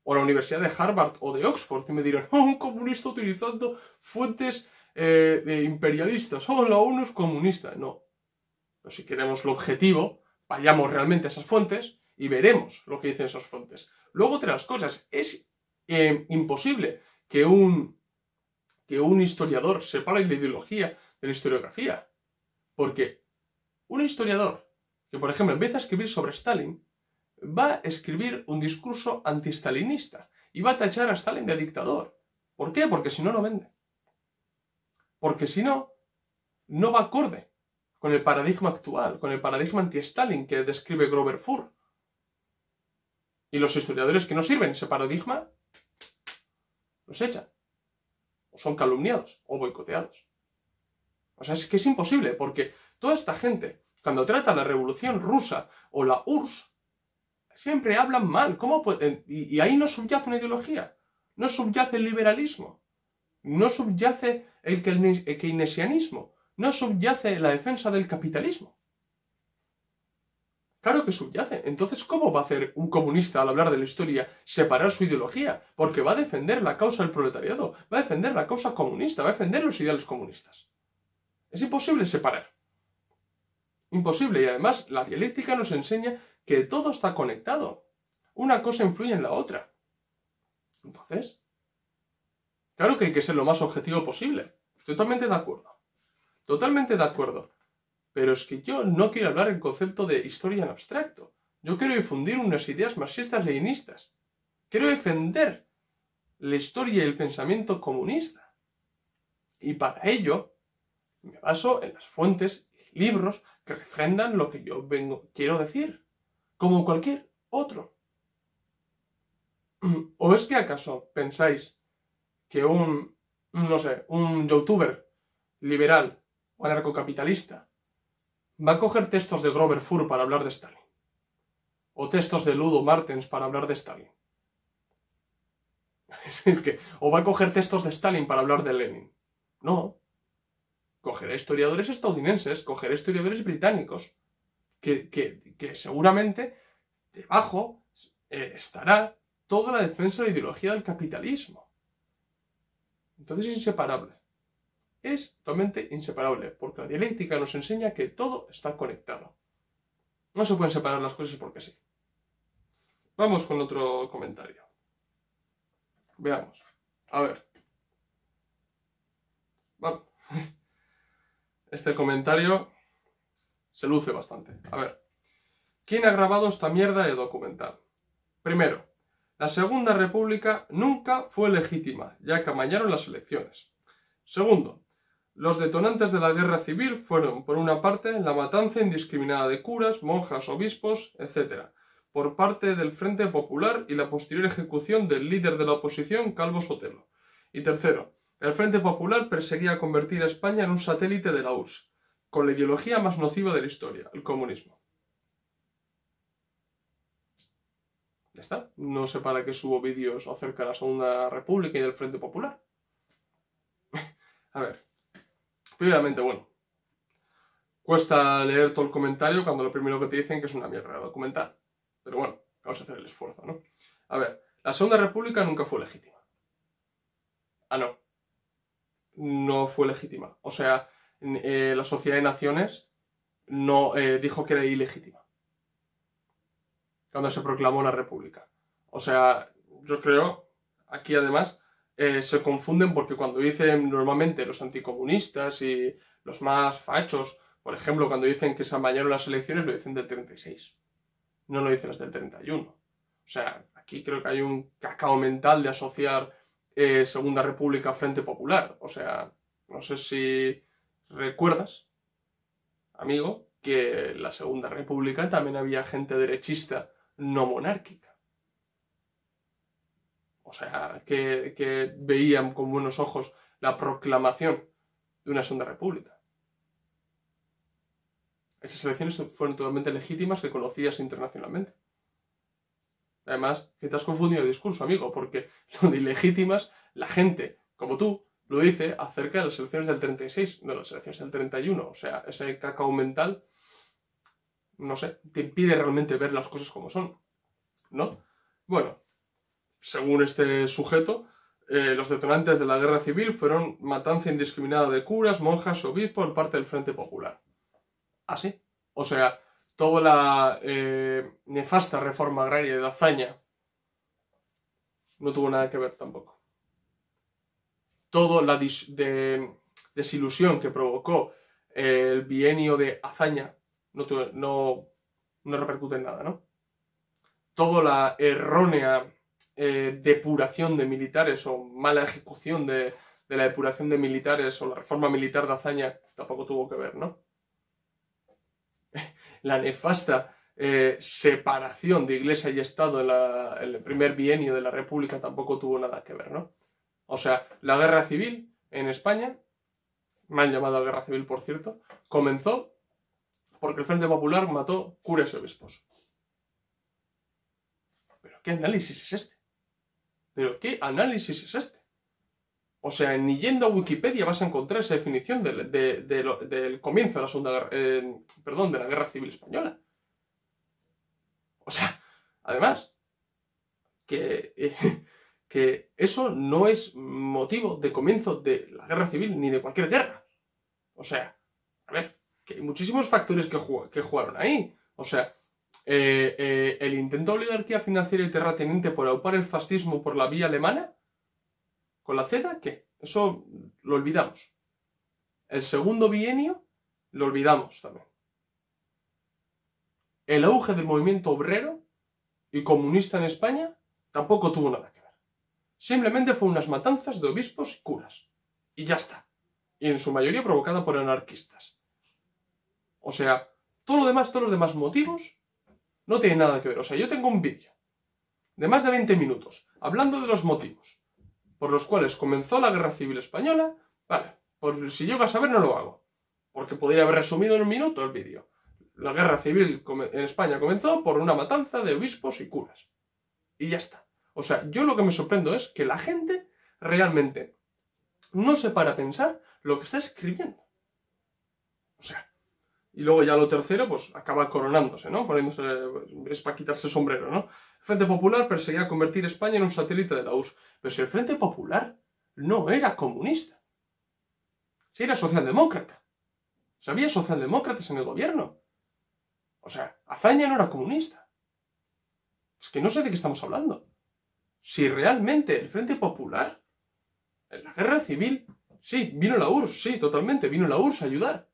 o la Universidad de Harvard o de Oxford y me dirán, oh, un comunista utilizando fuentes eh, de imperialistas, oh, la ONU es comunista. No, pero si queremos el objetivo, vayamos realmente a esas fuentes y veremos lo que dicen esas fuentes. Luego, otras cosas, es eh, imposible que un, que un historiador separe la ideología de la historiografía, porque un historiador que, por ejemplo, empieza a escribir sobre Stalin, va a escribir un discurso antistalinista y va a tachar a Stalin de dictador. ¿Por qué? Porque si no, no vende. Porque si no, no va acorde con el paradigma actual, con el paradigma anti-Stalin que describe Grover Fur. Y los historiadores que no sirven ese paradigma los echan. O son calumniados o boicoteados. O sea, es que es imposible, porque toda esta gente, cuando trata la revolución rusa o la URSS, siempre hablan mal. ¿Cómo pueden? Eh, y, ahí no subyace una ideología, no subyace el liberalismo, no subyace el keynesianismo, no subyace la defensa del capitalismo. Claro que subyace. Entonces, ¿cómo va a hacer un comunista al hablar de la historia separar su ideología? Porque va a defender la causa del proletariado, va a defender la causa comunista, va a defender los ideales comunistas. Es imposible separar. Imposible. Y además la dialéctica nos enseña que todo está conectado. Una cosa influye en la otra. Entonces, claro que hay que ser lo más objetivo posible. totalmente de acuerdo. Totalmente de acuerdo. Pero es que yo no quiero hablar el concepto de historia en abstracto. Yo quiero difundir unas ideas marxistas leinistas Quiero defender la historia y el pensamiento comunista. Y para ello, me baso en las fuentes y libros que refrendan lo que yo vengo, quiero decir, como cualquier otro. ¿O es que acaso pensáis que un, no sé, un youtuber liberal o anarcocapitalista va a coger textos de Grover Fur para hablar de Stalin? ¿O textos de Ludo Martens para hablar de Stalin? que, o va a coger textos de Stalin para hablar de Lenin. No, cogeré historiadores estadounidenses, cogerá historiadores británicos, que, seguramente debajo eh, estará toda la defensa de la ideología del capitalismo. Entonces es inseparable. Es totalmente inseparable, porque la dialéctica nos enseña que todo está conectado. No se pueden separar las cosas porque sí. Vamos con otro comentario. Veamos. A ver. Vamos. Este comentario se luce bastante. A ver, ¿quién ha grabado esta mierda de documental? Primero, la Segunda República nunca fue legítima, ya que amañaron las elecciones. Segundo, los detonantes de la guerra civil fueron, por una parte, la matanza indiscriminada de curas, monjas, obispos, etc., por parte del Frente Popular y la posterior ejecución del líder de la oposición, Calvo Sotelo. Y tercero, el Frente Popular perseguía convertir a España en un satélite de la URSS, con la ideología más nociva de la historia, el comunismo. Ya está. No sé para qué subo vídeos acerca de la Segunda República y del Frente Popular. a ver. Primeramente, bueno. Cuesta leer todo el comentario cuando lo primero que te dicen que es una mierda documental. Pero bueno, vamos a hacer el esfuerzo, ¿no? A ver, la Segunda República nunca fue legítima. Ah, no no fue legítima. O sea, eh, la Sociedad de Naciones no eh, dijo que era ilegítima cuando se proclamó la República. O sea, yo creo, aquí además, eh, se confunden porque cuando dicen normalmente los anticomunistas y los más fachos, por ejemplo, cuando dicen que se amañaron las elecciones, lo dicen del 36. No lo dicen las del 31. O sea, aquí creo que hay un cacao mental de asociar eh, Segunda República Frente Popular. O sea, no sé si recuerdas, amigo, que en la Segunda República también había gente derechista no monárquica. O sea, que, que veían con buenos ojos la proclamación de una Segunda República. Esas elecciones fueron totalmente legítimas, reconocidas internacionalmente. Además, que te has confundido el discurso, amigo, porque lo de ilegítimas, la gente, como tú, lo dice acerca de las elecciones del 36, no, las elecciones del 31. O sea, ese cacao mental, no sé, te impide realmente ver las cosas como son. ¿No? Bueno, según este sujeto, eh, los detonantes de la guerra civil fueron matanza indiscriminada de curas, monjas, obispos por parte del Frente Popular. ¿Así? ¿Ah, o sea, toda la eh, nefasta reforma agraria de Azaña no tuvo nada que ver tampoco. Toda la desilusión que provocó eh, el bienio de Azaña no, no, no repercute en nada, ¿no? Toda la errónea eh, depuración de militares o mala ejecución de, de la depuración de militares o la reforma militar de Azaña tampoco tuvo que ver, ¿no? la nefasta eh, separación de Iglesia y Estado en, el primer bienio de la República tampoco tuvo nada que ver, ¿no? O sea, la guerra civil en España, mal llamada guerra civil por cierto, comenzó porque el Frente Popular mató curas y obispos. ¿Pero qué análisis es este? ¿Pero qué análisis es este? O sea, ni yendo a Wikipedia vas a encontrar esa definición del, comienzo de la Segunda Guerra, eh, perdón, de la Guerra Civil Española. O sea, además, que, que eso no es motivo de comienzo de la Guerra Civil ni de cualquier guerra. O sea, a ver, que hay muchísimos factores que, jugaron ahí. O sea, eh, eh, el intento de oligarquía financiera y terrateniente por aupar el fascismo por la vía alemana con la Z, ¿qué? Eso lo olvidamos. El segundo bienio lo olvidamos también. El auge del movimiento obrero y comunista en España tampoco tuvo nada que ver. Simplemente fue unas matanzas de obispos y curas. Y ya está. Y en su mayoría provocada por anarquistas. O sea, todo lo demás, todos los demás motivos no tienen nada que ver. O sea, yo tengo un vídeo de más de 20 minutos hablando de los motivos por los cuales comenzó la Guerra Civil Española, vale, por si llega a saber no lo hago, porque podría haber resumido en un minuto el vídeo. La Guerra Civil en España comenzó por una matanza de obispos y curas. Y ya está. O sea, yo lo que me sorprendo es que la gente realmente no se para a pensar lo que está escribiendo. O sea, y luego ya lo tercero, pues acaba coronándose, ¿no? Poniéndose, es para quitarse el sombrero, ¿no? El Frente Popular perseguía convertir España en un satélite de la URSS. Pero si el Frente Popular no era comunista. Si era socialdemócrata. si había socialdemócratas en el gobierno. O sea, Azaña no era comunista. Es que no sé de qué estamos hablando. Si realmente el Frente Popular, en la guerra civil, sí, vino la URSS, sí, totalmente, vino la URSS a ayudar.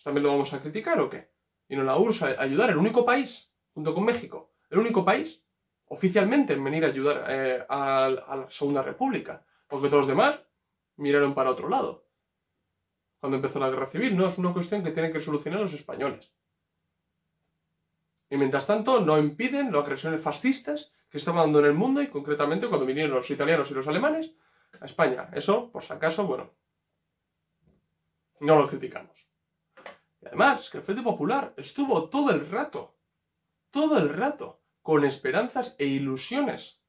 Pues ¿También lo vamos a criticar o qué? Y no la URSS ayudar, el único país, junto con México, el único país oficialmente en venir a ayudar eh, a, a la Segunda República, porque todos los demás miraron para otro lado. Cuando empezó la guerra civil, no, es una cuestión que tienen que solucionar los españoles. Y mientras tanto, no impiden las agresiones fascistas que estaban dando en el mundo y concretamente cuando vinieron los italianos y los alemanes a España. Eso, por si acaso, bueno, no lo criticamos además, que el Frente Popular estuvo todo el rato, todo el rato, con esperanzas e ilusiones,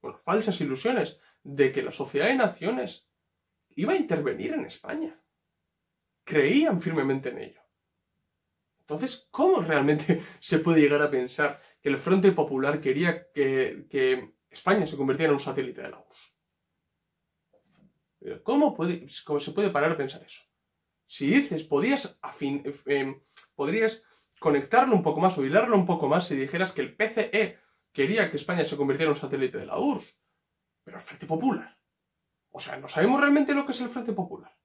bueno, falsas ilusiones, de que la Sociedad de Naciones iba a intervenir en España. Creían firmemente en ello. Entonces, ¿cómo realmente se puede llegar a pensar que el Frente Popular quería que, España se convirtiera en un satélite de la URSS? ¿Cómo se puede parar a pensar eso? si dices, podrías, em, podrías conectarlo un poco más o hilarlo un poco más si dijeras que el PCE quería que España se convirtiera en un satélite de la URSS, pero el Frente Popular. O sea, no sabemos realmente lo que es el Frente Popular.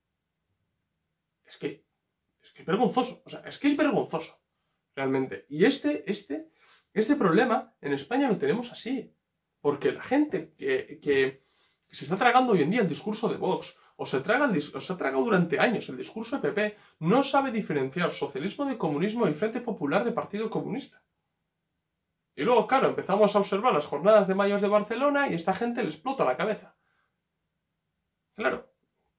Es que es vergonzoso, o sea, es que es vergonzoso realmente. Y este este este problema en España lo tenemos así, porque la gente que se está tragando hoy en día el discurso de Vox, o se, traga ha tragado durante años el discurso de PP, no sabe diferenciar socialismo de comunismo y Frente Popular de Partido Comunista. Y luego, claro, empezamos a observar las jornadas de mayo de Barcelona y esta gente le explota la cabeza. Claro,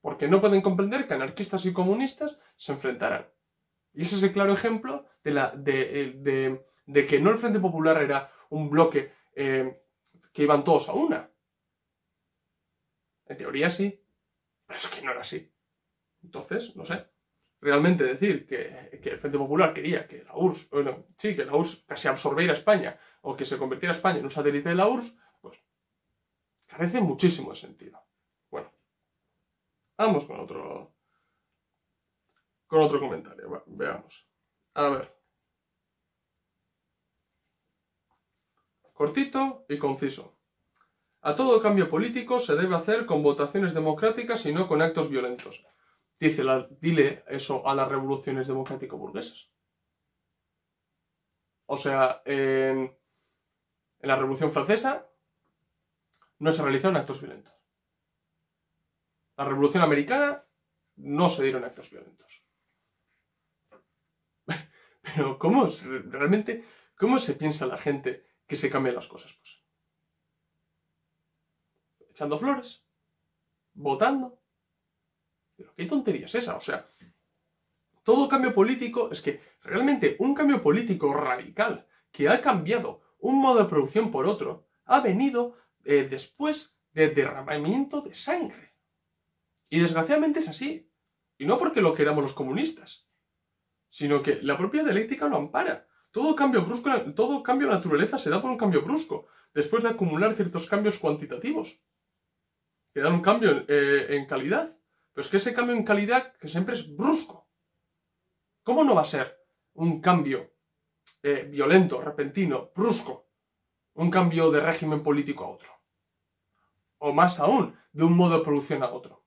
porque no pueden comprender que anarquistas y comunistas se enfrentarán. Y ese es el claro ejemplo de, eh, que no el Frente Popular era un bloque eh, que iban todos a una. En teoría sí, pero es que no era así. Entonces, no sé. Realmente decir que, el Frente Popular quería que la URSS, bueno, sí, que la URSS casi absorbiera a España o que se convirtiera España en un satélite de la URSS, pues carece muchísimo de sentido. Bueno, vamos con otro, con otro comentario. veamos. A ver. Cortito y conciso. A todo cambio político se debe hacer con votaciones democráticas y no con actos violentos. Dice dile eso a las revoluciones democrático-burguesas. O sea, en, la Revolución Francesa no se realizaron actos violentos. La Revolución Americana no se dieron actos violentos. Pero ¿cómo realmente cómo se piensa la gente que se cambian las cosas? Pues echando flores, votando. Pero qué tontería es esa, o sea, todo cambio político es que realmente un cambio político radical que ha cambiado un modo de producción por otro ha venido eh, después de derramamiento de sangre. Y desgraciadamente es así. Y no porque lo queramos los comunistas, sino que la propia dialéctica lo ampara. Todo cambio brusco, todo cambio de naturaleza se da por un cambio brusco, después de acumular ciertos cambios cuantitativos que dan un cambio eh, en calidad. Pero es que ese cambio en calidad que siempre es brusco. ¿Cómo no va a ser un cambio eh, violento, repentino, brusco? Un cambio de régimen político a otro. O más aún, de un modo de producción a otro.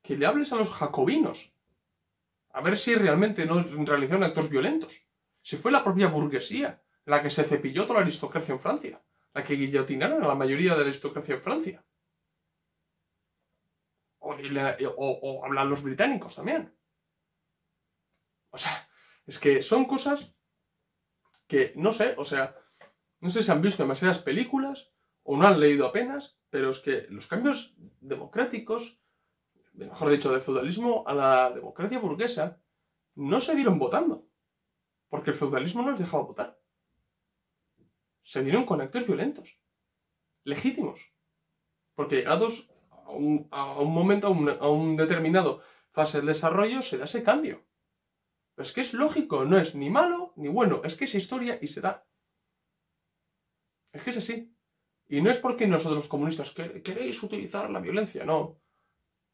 Que le hables a los jacobinos. A ver si realmente no realizaron actos violentos. Si fue la propia burguesía la que se cepilló toda la aristocracia en Francia. La que guillotinaron a la mayoría de la aristocracia en Francia eh, o, hablan los británicos también. O sea, es que son cosas que no sé, o sea, no sé si han visto demasiadas películas o no han leído apenas, pero es que los cambios democráticos, mejor dicho, del feudalismo a la democracia burguesa, no se dieron votando, porque el feudalismo no les dejaba votar. Se dieron con actos violentos, legítimos, porque a dos a un, momento, a, un determinado fase del desarrollo, se da ese cambio. Pero es que es lógico, no es ni malo ni bueno, es que es historia y se da. Es que es así. Y no es porque nosotros los comunistas queréis utilizar la violencia, no.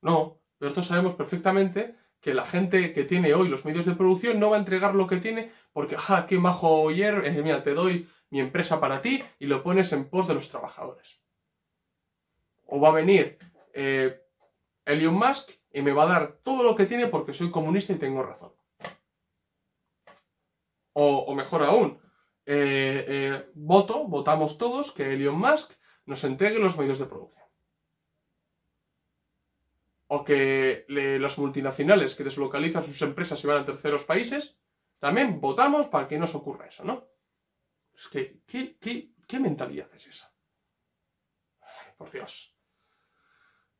No, nosotros sabemos perfectamente que la gente que tiene hoy los medios de producción no va a entregar lo que tiene porque, ajá, ah, qué majo ayer, eh, mira, te doy mi empresa para ti y lo pones en pos de los trabajadores. O va a venir eh, Elon Musk y me va a dar todo lo que tiene porque soy comunista y tengo razón. O, mejor aún, eh, eh, voto, votamos todos que Elon Musk nos entregue los medios de producción. O que las multinacionales que deslocalizan sus empresas y van a terceros países, también votamos para que nos ocurra eso, ¿no? que, ¿qué, mentalidad es esa? por Dios.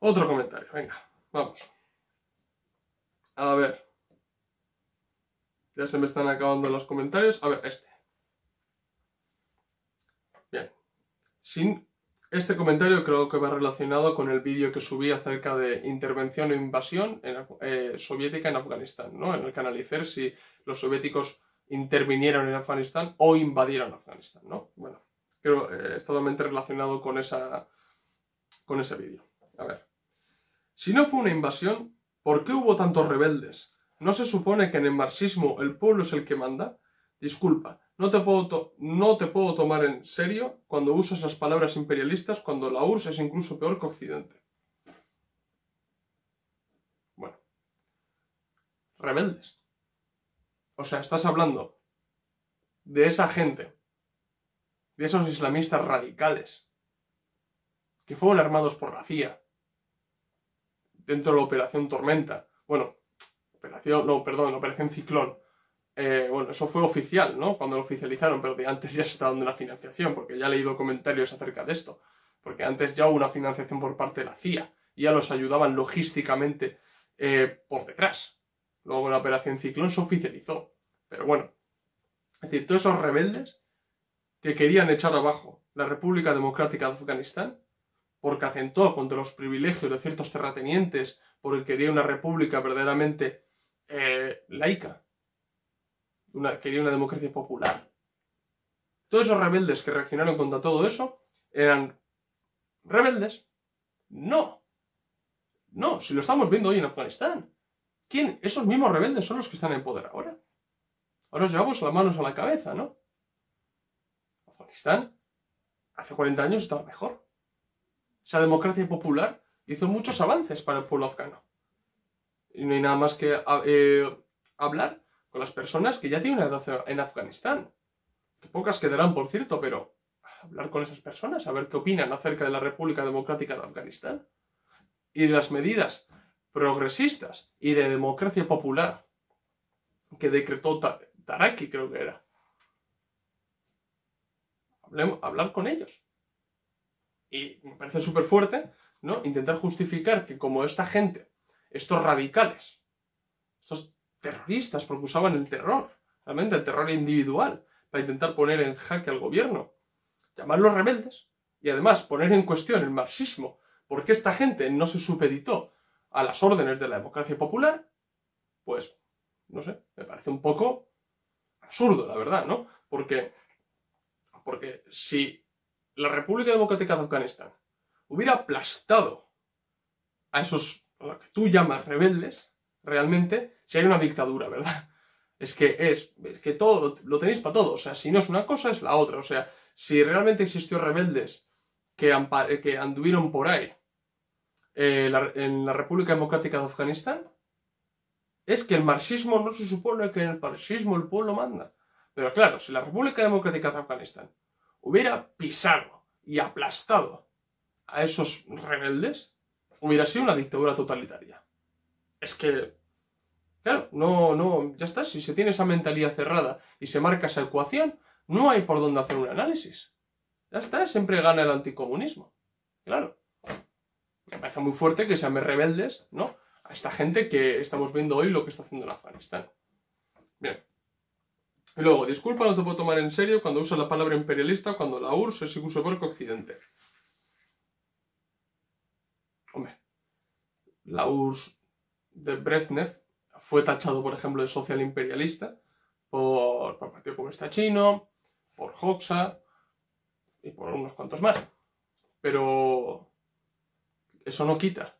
Otro comentario, venga, vamos. A ver. Ya se me están acabando los comentarios. A ver, este. Bien. Sin este comentario creo que va relacionado con el vídeo que subí acerca de intervención e invasión eh, soviética en Afganistán, ¿no? En el canal ICER, si los soviéticos intervinieron en Afganistán o invadieron Afganistán, ¿no? Bueno, creo que eh, está totalmente relacionado con, esa, con ese vídeo. A ver. Si no fue una invasión, ¿por qué hubo tantos rebeldes? ¿No se supone que en el marxismo el pueblo es el que manda? Disculpa, no te puedo, no te puedo tomar en serio cuando usas las palabras imperialistas cuando la URSS es incluso peor que Occidente. Bueno. Rebeldes. O sea, estás hablando de esa gente, de esos islamistas radicales, que fueron armados por la CIA, dentro de la Operación Tormenta. Bueno, operación, no, perdón, Operación Ciclón. Eh, bueno, eso fue oficial, ¿no? Cuando lo oficializaron, pero de antes ya se estaba dando la financiación, porque ya he leído comentarios acerca de esto. Porque antes ya hubo una financiación por parte de la CIA y ya los ayudaban logísticamente eh, por detrás. Luego la Operación Ciclón se oficializó. Pero bueno, es decir, todos esos rebeldes que querían echar abajo la República Democrática de Afganistán porque atentó contra los privilegios de ciertos terratenientes, porque quería una república verdaderamente eh, laica, una, quería una democracia popular. Todos esos rebeldes que reaccionaron contra todo eso eran rebeldes. No, no, si lo estamos viendo hoy en Afganistán. ¿Quién? Esos mismos rebeldes son los que están en poder ahora. Ahora nos llevamos las manos a la cabeza, ¿no? Afganistán hace 40 años estaba mejor esa democracia popular hizo muchos avances para el pueblo afgano. Y no hay nada más que ah, eh, hablar con las personas que ya tienen una edad en Afganistán. Que pocas quedarán, por cierto, pero hablar con esas personas, a ver qué opinan acerca de la República Democrática de Afganistán y de las medidas progresistas y de democracia popular que decretó Taraki, creo que era. hablar con ellos y me parece súper fuerte, ¿no? Intentar justificar que como esta gente, estos radicales, estos terroristas, porque usaban el terror, realmente el terror individual, para intentar poner en jaque al gobierno, llamarlos rebeldes y además poner en cuestión el marxismo, porque esta gente no se supeditó a las órdenes de la democracia popular, pues, no sé, me parece un poco absurdo, la verdad, ¿no? Porque, porque si la República Democrática de Afganistán hubiera aplastado a esos, a que tú llamas rebeldes, realmente, si hay una dictadura, ¿verdad? Es que es, que todo lo, tenéis para todo, o sea, si no es una cosa es la otra, o sea, si realmente existió rebeldes que, anduvieron por ahí eh, en la República Democrática de Afganistán, es que el marxismo no se supone que en el marxismo el pueblo manda. Pero claro, si la República Democrática de Afganistán hubiera pisado y aplastado a esos rebeldes, hubiera sido una dictadura totalitaria. Es que, claro, no, no, ya está, si se tiene esa mentalidad cerrada y se marca esa ecuación, no hay por dónde hacer un análisis. Ya está, siempre gana el anticomunismo. Claro. Me parece muy fuerte que se llame rebeldes, ¿no? A esta gente que estamos viendo hoy lo que está haciendo en Afganistán. Bien. Luego, disculpa no te puedo tomar en serio cuando usas la palabra imperialista cuando la URSS es incluso peor que Occidente. Hombre, la URSS de Brezhnev fue tachado, por ejemplo, de social imperialista por, por el Partido Comunista Chino, por Hoxha y por unos cuantos más. Pero eso no quita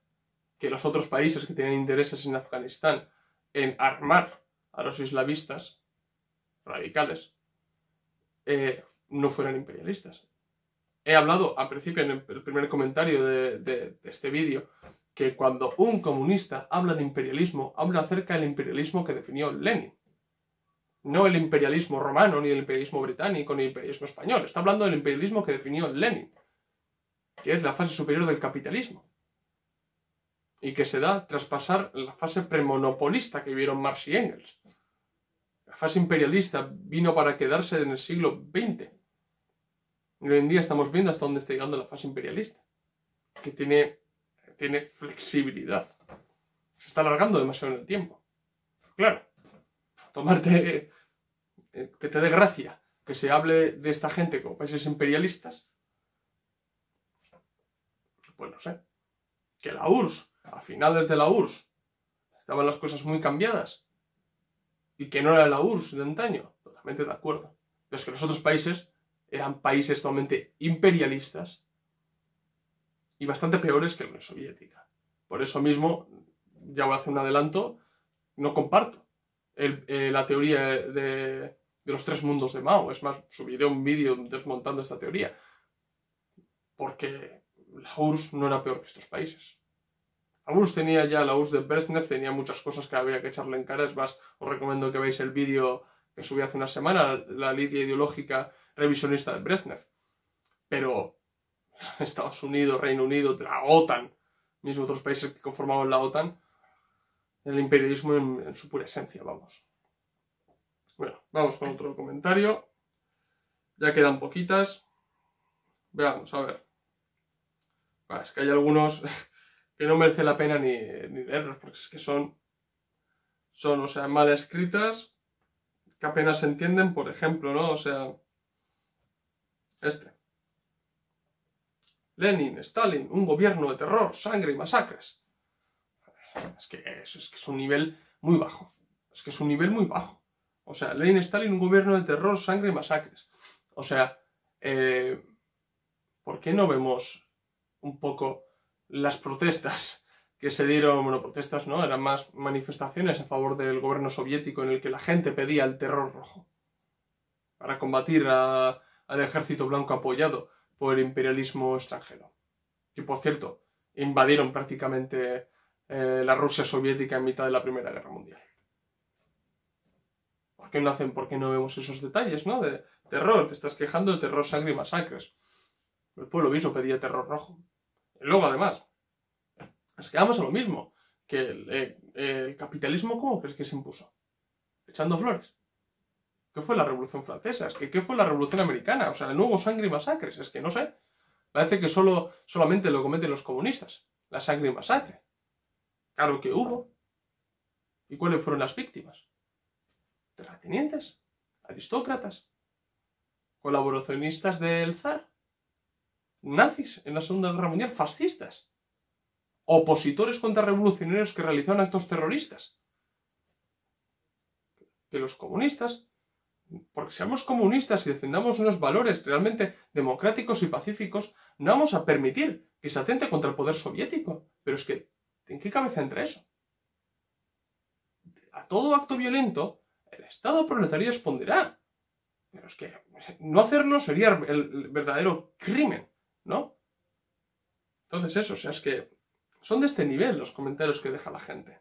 que los otros países que tienen intereses en Afganistán en armar a los islamistas radicales, eh, no fueran imperialistas. He hablado al principio, en el primer comentario de, de este vídeo, que cuando un comunista habla de imperialismo, habla acerca del imperialismo que definió Lenin. No el imperialismo romano, ni el imperialismo británico, ni el imperialismo español. Está hablando del imperialismo que definió Lenin, que es la fase superior del capitalismo. Y que se da tras pasar la fase premonopolista que vivieron Marx y Engels fase imperialista vino para quedarse en el siglo XX. Y hoy en día estamos viendo hasta dónde está llegando la fase imperialista, que tiene, tiene flexibilidad. Se está alargando demasiado en el tiempo. claro, tomarte eh, que te dé gracia que se hable de esta gente como países imperialistas, pues no sé. Que la URSS, a finales de la URSS, estaban las cosas muy cambiadas y que no era la URSS de antaño. Totalmente de acuerdo. Pero es que los otros países eran países totalmente imperialistas y bastante peores que la Unión Soviética. Por eso mismo, ya voy a hacer un adelanto, no comparto eh, la teoría de, de, los tres mundos de Mao. Es más, subiré un vídeo desmontando esta teoría. Porque la URSS no era peor que estos países. Abus tenía ya la US de Brezhnev, tenía muchas cosas que había que echarle en cara. Es más, os recomiendo que veáis el vídeo que subí hace una semana, la línea ideológica revisionista de Brezhnev. Pero Estados Unidos, Reino Unido, la OTAN, mismo otros países que conformaban la OTAN, el imperialismo en, su pura esencia, vamos. Bueno, vamos con otro comentario. Ya quedan poquitas. Veamos, a ver. es que hay algunos que no merece la pena ni, ni leerlos, porque es que son, son, o sea, mal escritas, que apenas se entienden, por ejemplo, ¿no? O sea, este. Lenin, Stalin, un gobierno de terror, sangre y masacres. Es que es, que es un nivel muy bajo. Es que es un nivel muy bajo. O sea, Lenin, Stalin, un gobierno de terror, sangre y masacres. O sea, eh, ¿por qué no vemos un poco las protestas que se dieron, bueno, protestas no, eran más manifestaciones a favor del gobierno soviético en el que la gente pedía el terror rojo para combatir al ejército blanco apoyado por el imperialismo extranjero. Que por cierto, invadieron prácticamente eh, la Rusia soviética en mitad de la Primera Guerra Mundial. ¿Por qué no hacen, por qué no vemos esos detalles, no? De terror, te estás quejando de terror, sangre y masacres. El pueblo mismo pedía terror rojo. Luego, además, es quedamos vamos a lo mismo, que eh, el, capitalismo, ¿cómo crees que se impuso? Echando flores. ¿Qué fue la Revolución Francesa? que, ¿qué fue la Revolución Americana? O sea, no hubo sangre y masacres, es que no sé. Parece que solo, solamente lo cometen los comunistas, la sangre y masacre. Claro que hubo. ¿Y cuáles fueron las víctimas? Terratenientes, aristócratas, colaboracionistas del zar, nazis en la Segunda Guerra Mundial, fascistas, opositores contrarrevolucionarios que realizaron actos terroristas. Que los comunistas, porque seamos comunistas y defendamos unos valores realmente democráticos y pacíficos, no vamos a permitir que se atente contra el poder soviético. Pero es que, ¿en qué cabeza entra eso? A todo acto violento, el Estado proletario responderá. Pero es que no hacerlo sería el verdadero crimen. ¿no? Entonces eso, o sea, es que son de este nivel los comentarios que deja la gente.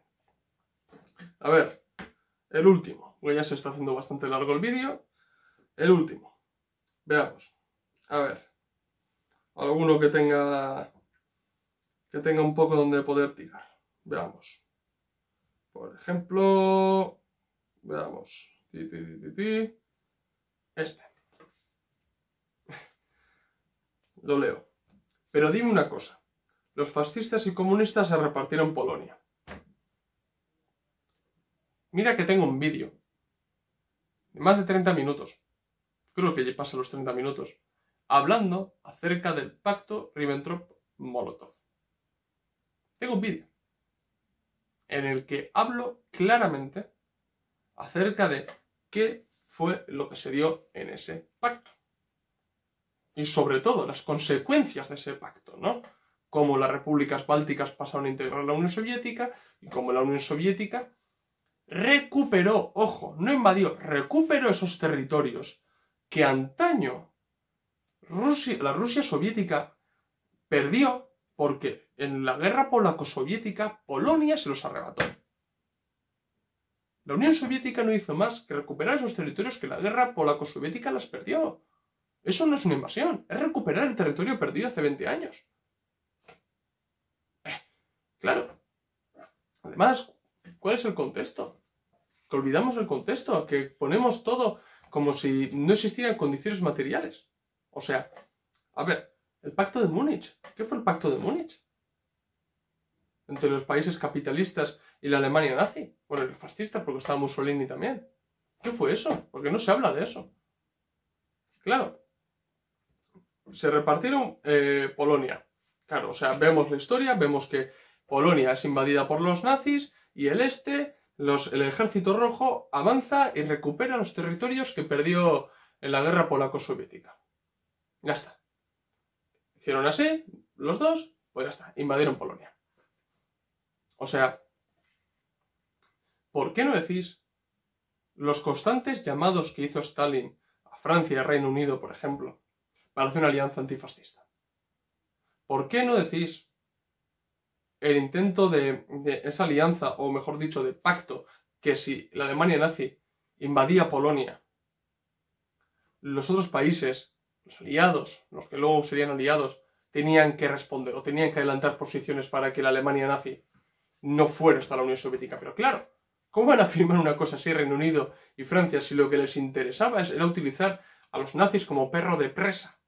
A ver, el último, ya se está haciendo bastante largo el vídeo. El último. Veamos. A ver. Alguno que tenga que tenga un poco donde poder tirar. Veamos. Por ejemplo, veamos. este. Lo leo. Pero dime una cosa. Los fascistas y comunistas se repartieron Polonia. Mira que tengo un vídeo. De más de 30 minutos. Creo que ya pasa los 30 minutos. Hablando acerca del pacto Ribbentrop-Molotov. Tengo un vídeo. En el que hablo claramente acerca de qué fue lo que se dio en ese pacto y sobre todo las consecuencias de ese pacto, ¿no? Como las repúblicas bálticas pasaron a integrar la Unión Soviética y como la Unión Soviética recuperó, ojo, no invadió, recuperó esos territorios que antaño la Rusia soviética perdió porque en la guerra polaco-soviética Polonia se los arrebató. La Unión Soviética no hizo más que recuperar esos territorios que la guerra polaco-soviética las perdió. Eso no es una invasión, es recuperar el territorio perdido hace 20 años. Eh, claro. Además, ¿cuál es el contexto? Que olvidamos el contexto, que ponemos todo como si no existieran condiciones materiales. O sea, a ver, el pacto de Múnich. ¿Qué fue el pacto de Múnich? Entre los países capitalistas y la Alemania nazi. Bueno, el fascista, porque estaba Mussolini también. ¿Qué fue eso? Porque no se habla de eso. Claro, se repartieron eh, Polonia. Claro, o sea, vemos la historia, vemos que Polonia es invadida por los nazis y el este, el ejército rojo avanza y recupera los territorios que perdió en la guerra polaco-soviética. Ya está. Hicieron así, los dos, pues ya está, invadieron Polonia. O sea, ¿por qué no decís los constantes llamados que hizo Stalin a Francia y Reino Unido, por ejemplo, para hacer una alianza antifascista. ¿Por qué no decís el intento de, esa alianza, o mejor dicho, de pacto, que si la Alemania nazi invadía Polonia, los otros países, los aliados, los que luego serían aliados, tenían que responder o tenían que adelantar posiciones para que la Alemania nazi no fuera hasta la Unión Soviética. Pero claro, ¿cómo van a firmar una cosa así Reino Unido y Francia si lo que les interesaba era utilizar a los nazis como perro de presa?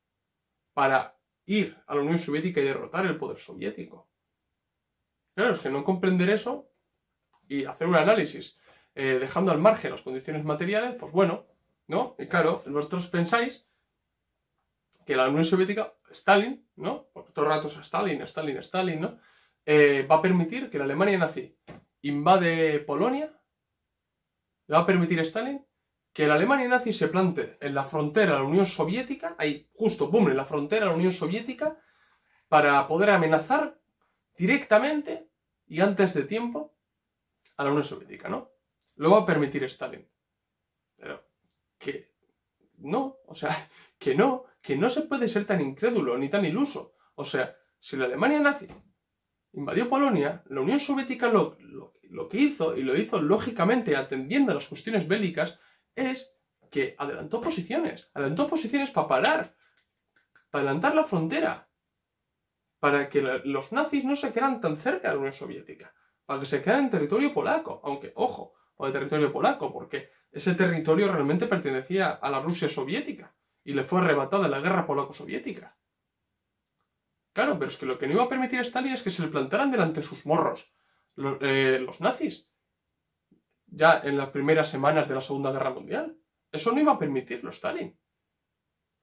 para ir a la Unión Soviética y derrotar el poder soviético. Claro, es que no comprender eso y hacer un análisis, eh, dejando al margen las condiciones materiales, pues bueno, ¿no? Y claro, vosotros pensáis que la Unión Soviética, Stalin, ¿no? Porque todo el rato es Stalin, Stalin, Stalin, ¿no? Eh, va a permitir que la Alemania nazi invade Polonia, ¿le va a permitir a Stalin? que la Alemania nazi se plante en la frontera a la Unión Soviética, ahí justo, boom, en la frontera a la Unión Soviética, para poder amenazar directamente y antes de tiempo a la Unión Soviética, ¿no? Lo va a permitir Stalin. Pero que no, o sea, que no, que no se puede ser tan incrédulo ni tan iluso. O sea, si la Alemania nazi invadió Polonia, la Unión Soviética lo, lo que hizo, y lo hizo lógicamente atendiendo a las cuestiones bélicas, es que adelantó posiciones, adelantó posiciones para parar, para adelantar la frontera, para que los nazis no se quedaran tan cerca de la Unión Soviética, para que se quedaran en territorio polaco, aunque, ojo, o territorio polaco, porque ese territorio realmente pertenecía a la Rusia soviética y le fue arrebatada la guerra polaco-soviética. Claro, pero es que lo que no iba a permitir a Stalin es que se le plantaran delante sus morros eh, los nazis, ya en las primeras semanas de la Segunda Guerra Mundial. Eso no iba a permitirlo Stalin.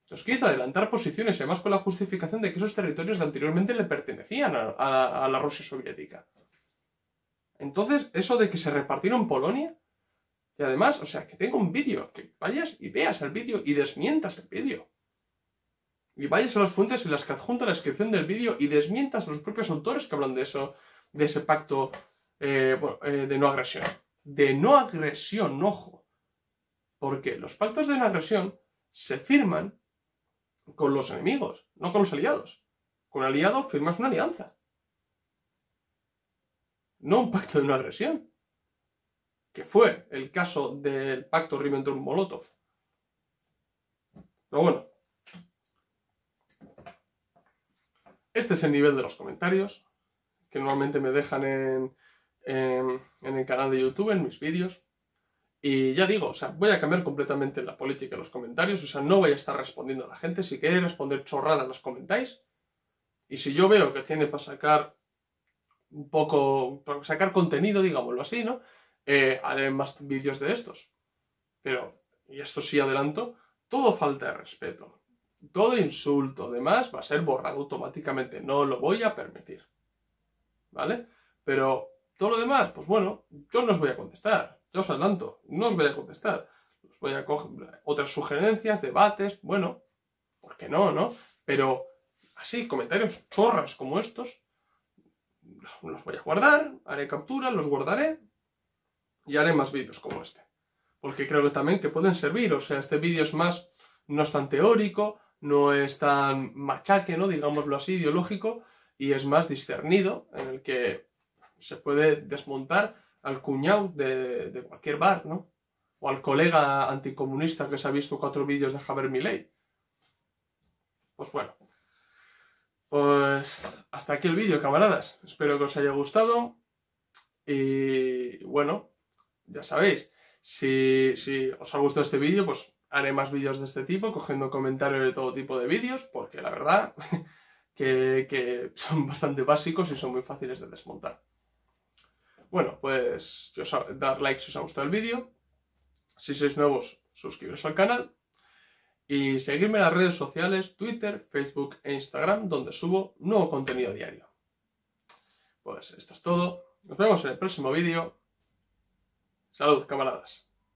Entonces quiso adelantar posiciones, además con la justificación de que esos territorios anteriormente le pertenecían a, la Rusia soviética. Entonces, eso de que se repartieron Polonia, y además, o sea, que tenga un vídeo, que vayas y veas el vídeo y desmientas el vídeo. Y vayas a las fuentes en las que adjunta la descripción del vídeo y desmientas a los propios autores que hablan de eso, de ese pacto eh, eh, de no agresión de no agresión, ojo, porque los pactos de no agresión se firman con los enemigos, no con los aliados. Con un aliado firmas una alianza. No un pacto de no agresión. Que fue el caso del pacto Ribbentrop-Molotov. Pero bueno. Este es el nivel de los comentarios que normalmente me dejan en, en, el canal de YouTube, en mis vídeos. Y ya digo, o sea, voy a cambiar completamente la política de los comentarios, o sea, no voy a estar respondiendo a la gente. Si queréis responder chorradas, las comentáis. Y si yo veo que tiene para sacar un poco, para sacar contenido, digámoslo así, ¿no? Eh, haré más vídeos de estos. Pero, y esto sí adelanto, todo falta de respeto, todo insulto, demás va a ser borrado automáticamente. No lo voy a permitir. ¿Vale? Pero todo lo demás, pues bueno, yo no os voy a contestar. Yo os adelanto, no os voy a contestar. Os voy a coger otras sugerencias, debates, bueno, ¿por qué no, no? Pero así, comentarios chorras como estos, los voy a guardar, haré captura, los guardaré y haré más vídeos como este. Porque creo también que pueden servir, o sea, este vídeo es más, no es tan teórico, no es tan machaque, ¿no? Digámoslo así, ideológico, y es más discernido, en el que se puede desmontar al cuñado de, cualquier bar, ¿no? O al colega anticomunista que se ha visto cuatro vídeos de Javier Milei. Pues bueno. Pues hasta aquí el vídeo, camaradas. Espero que os haya gustado. Y bueno, ya sabéis, si, os ha gustado este vídeo, pues haré más vídeos de este tipo, cogiendo comentarios de todo tipo de vídeos, porque la verdad que son bastante básicos y son muy fáciles de desmontar. Bueno, pues yo dar like si os ha gustado el vídeo. Si sois nuevos, suscribiros al canal. Y seguirme en las redes sociales, Twitter, Facebook e Instagram, donde subo nuevo contenido diario. Pues esto es todo. Nos vemos en el próximo vídeo. Salud, camaradas.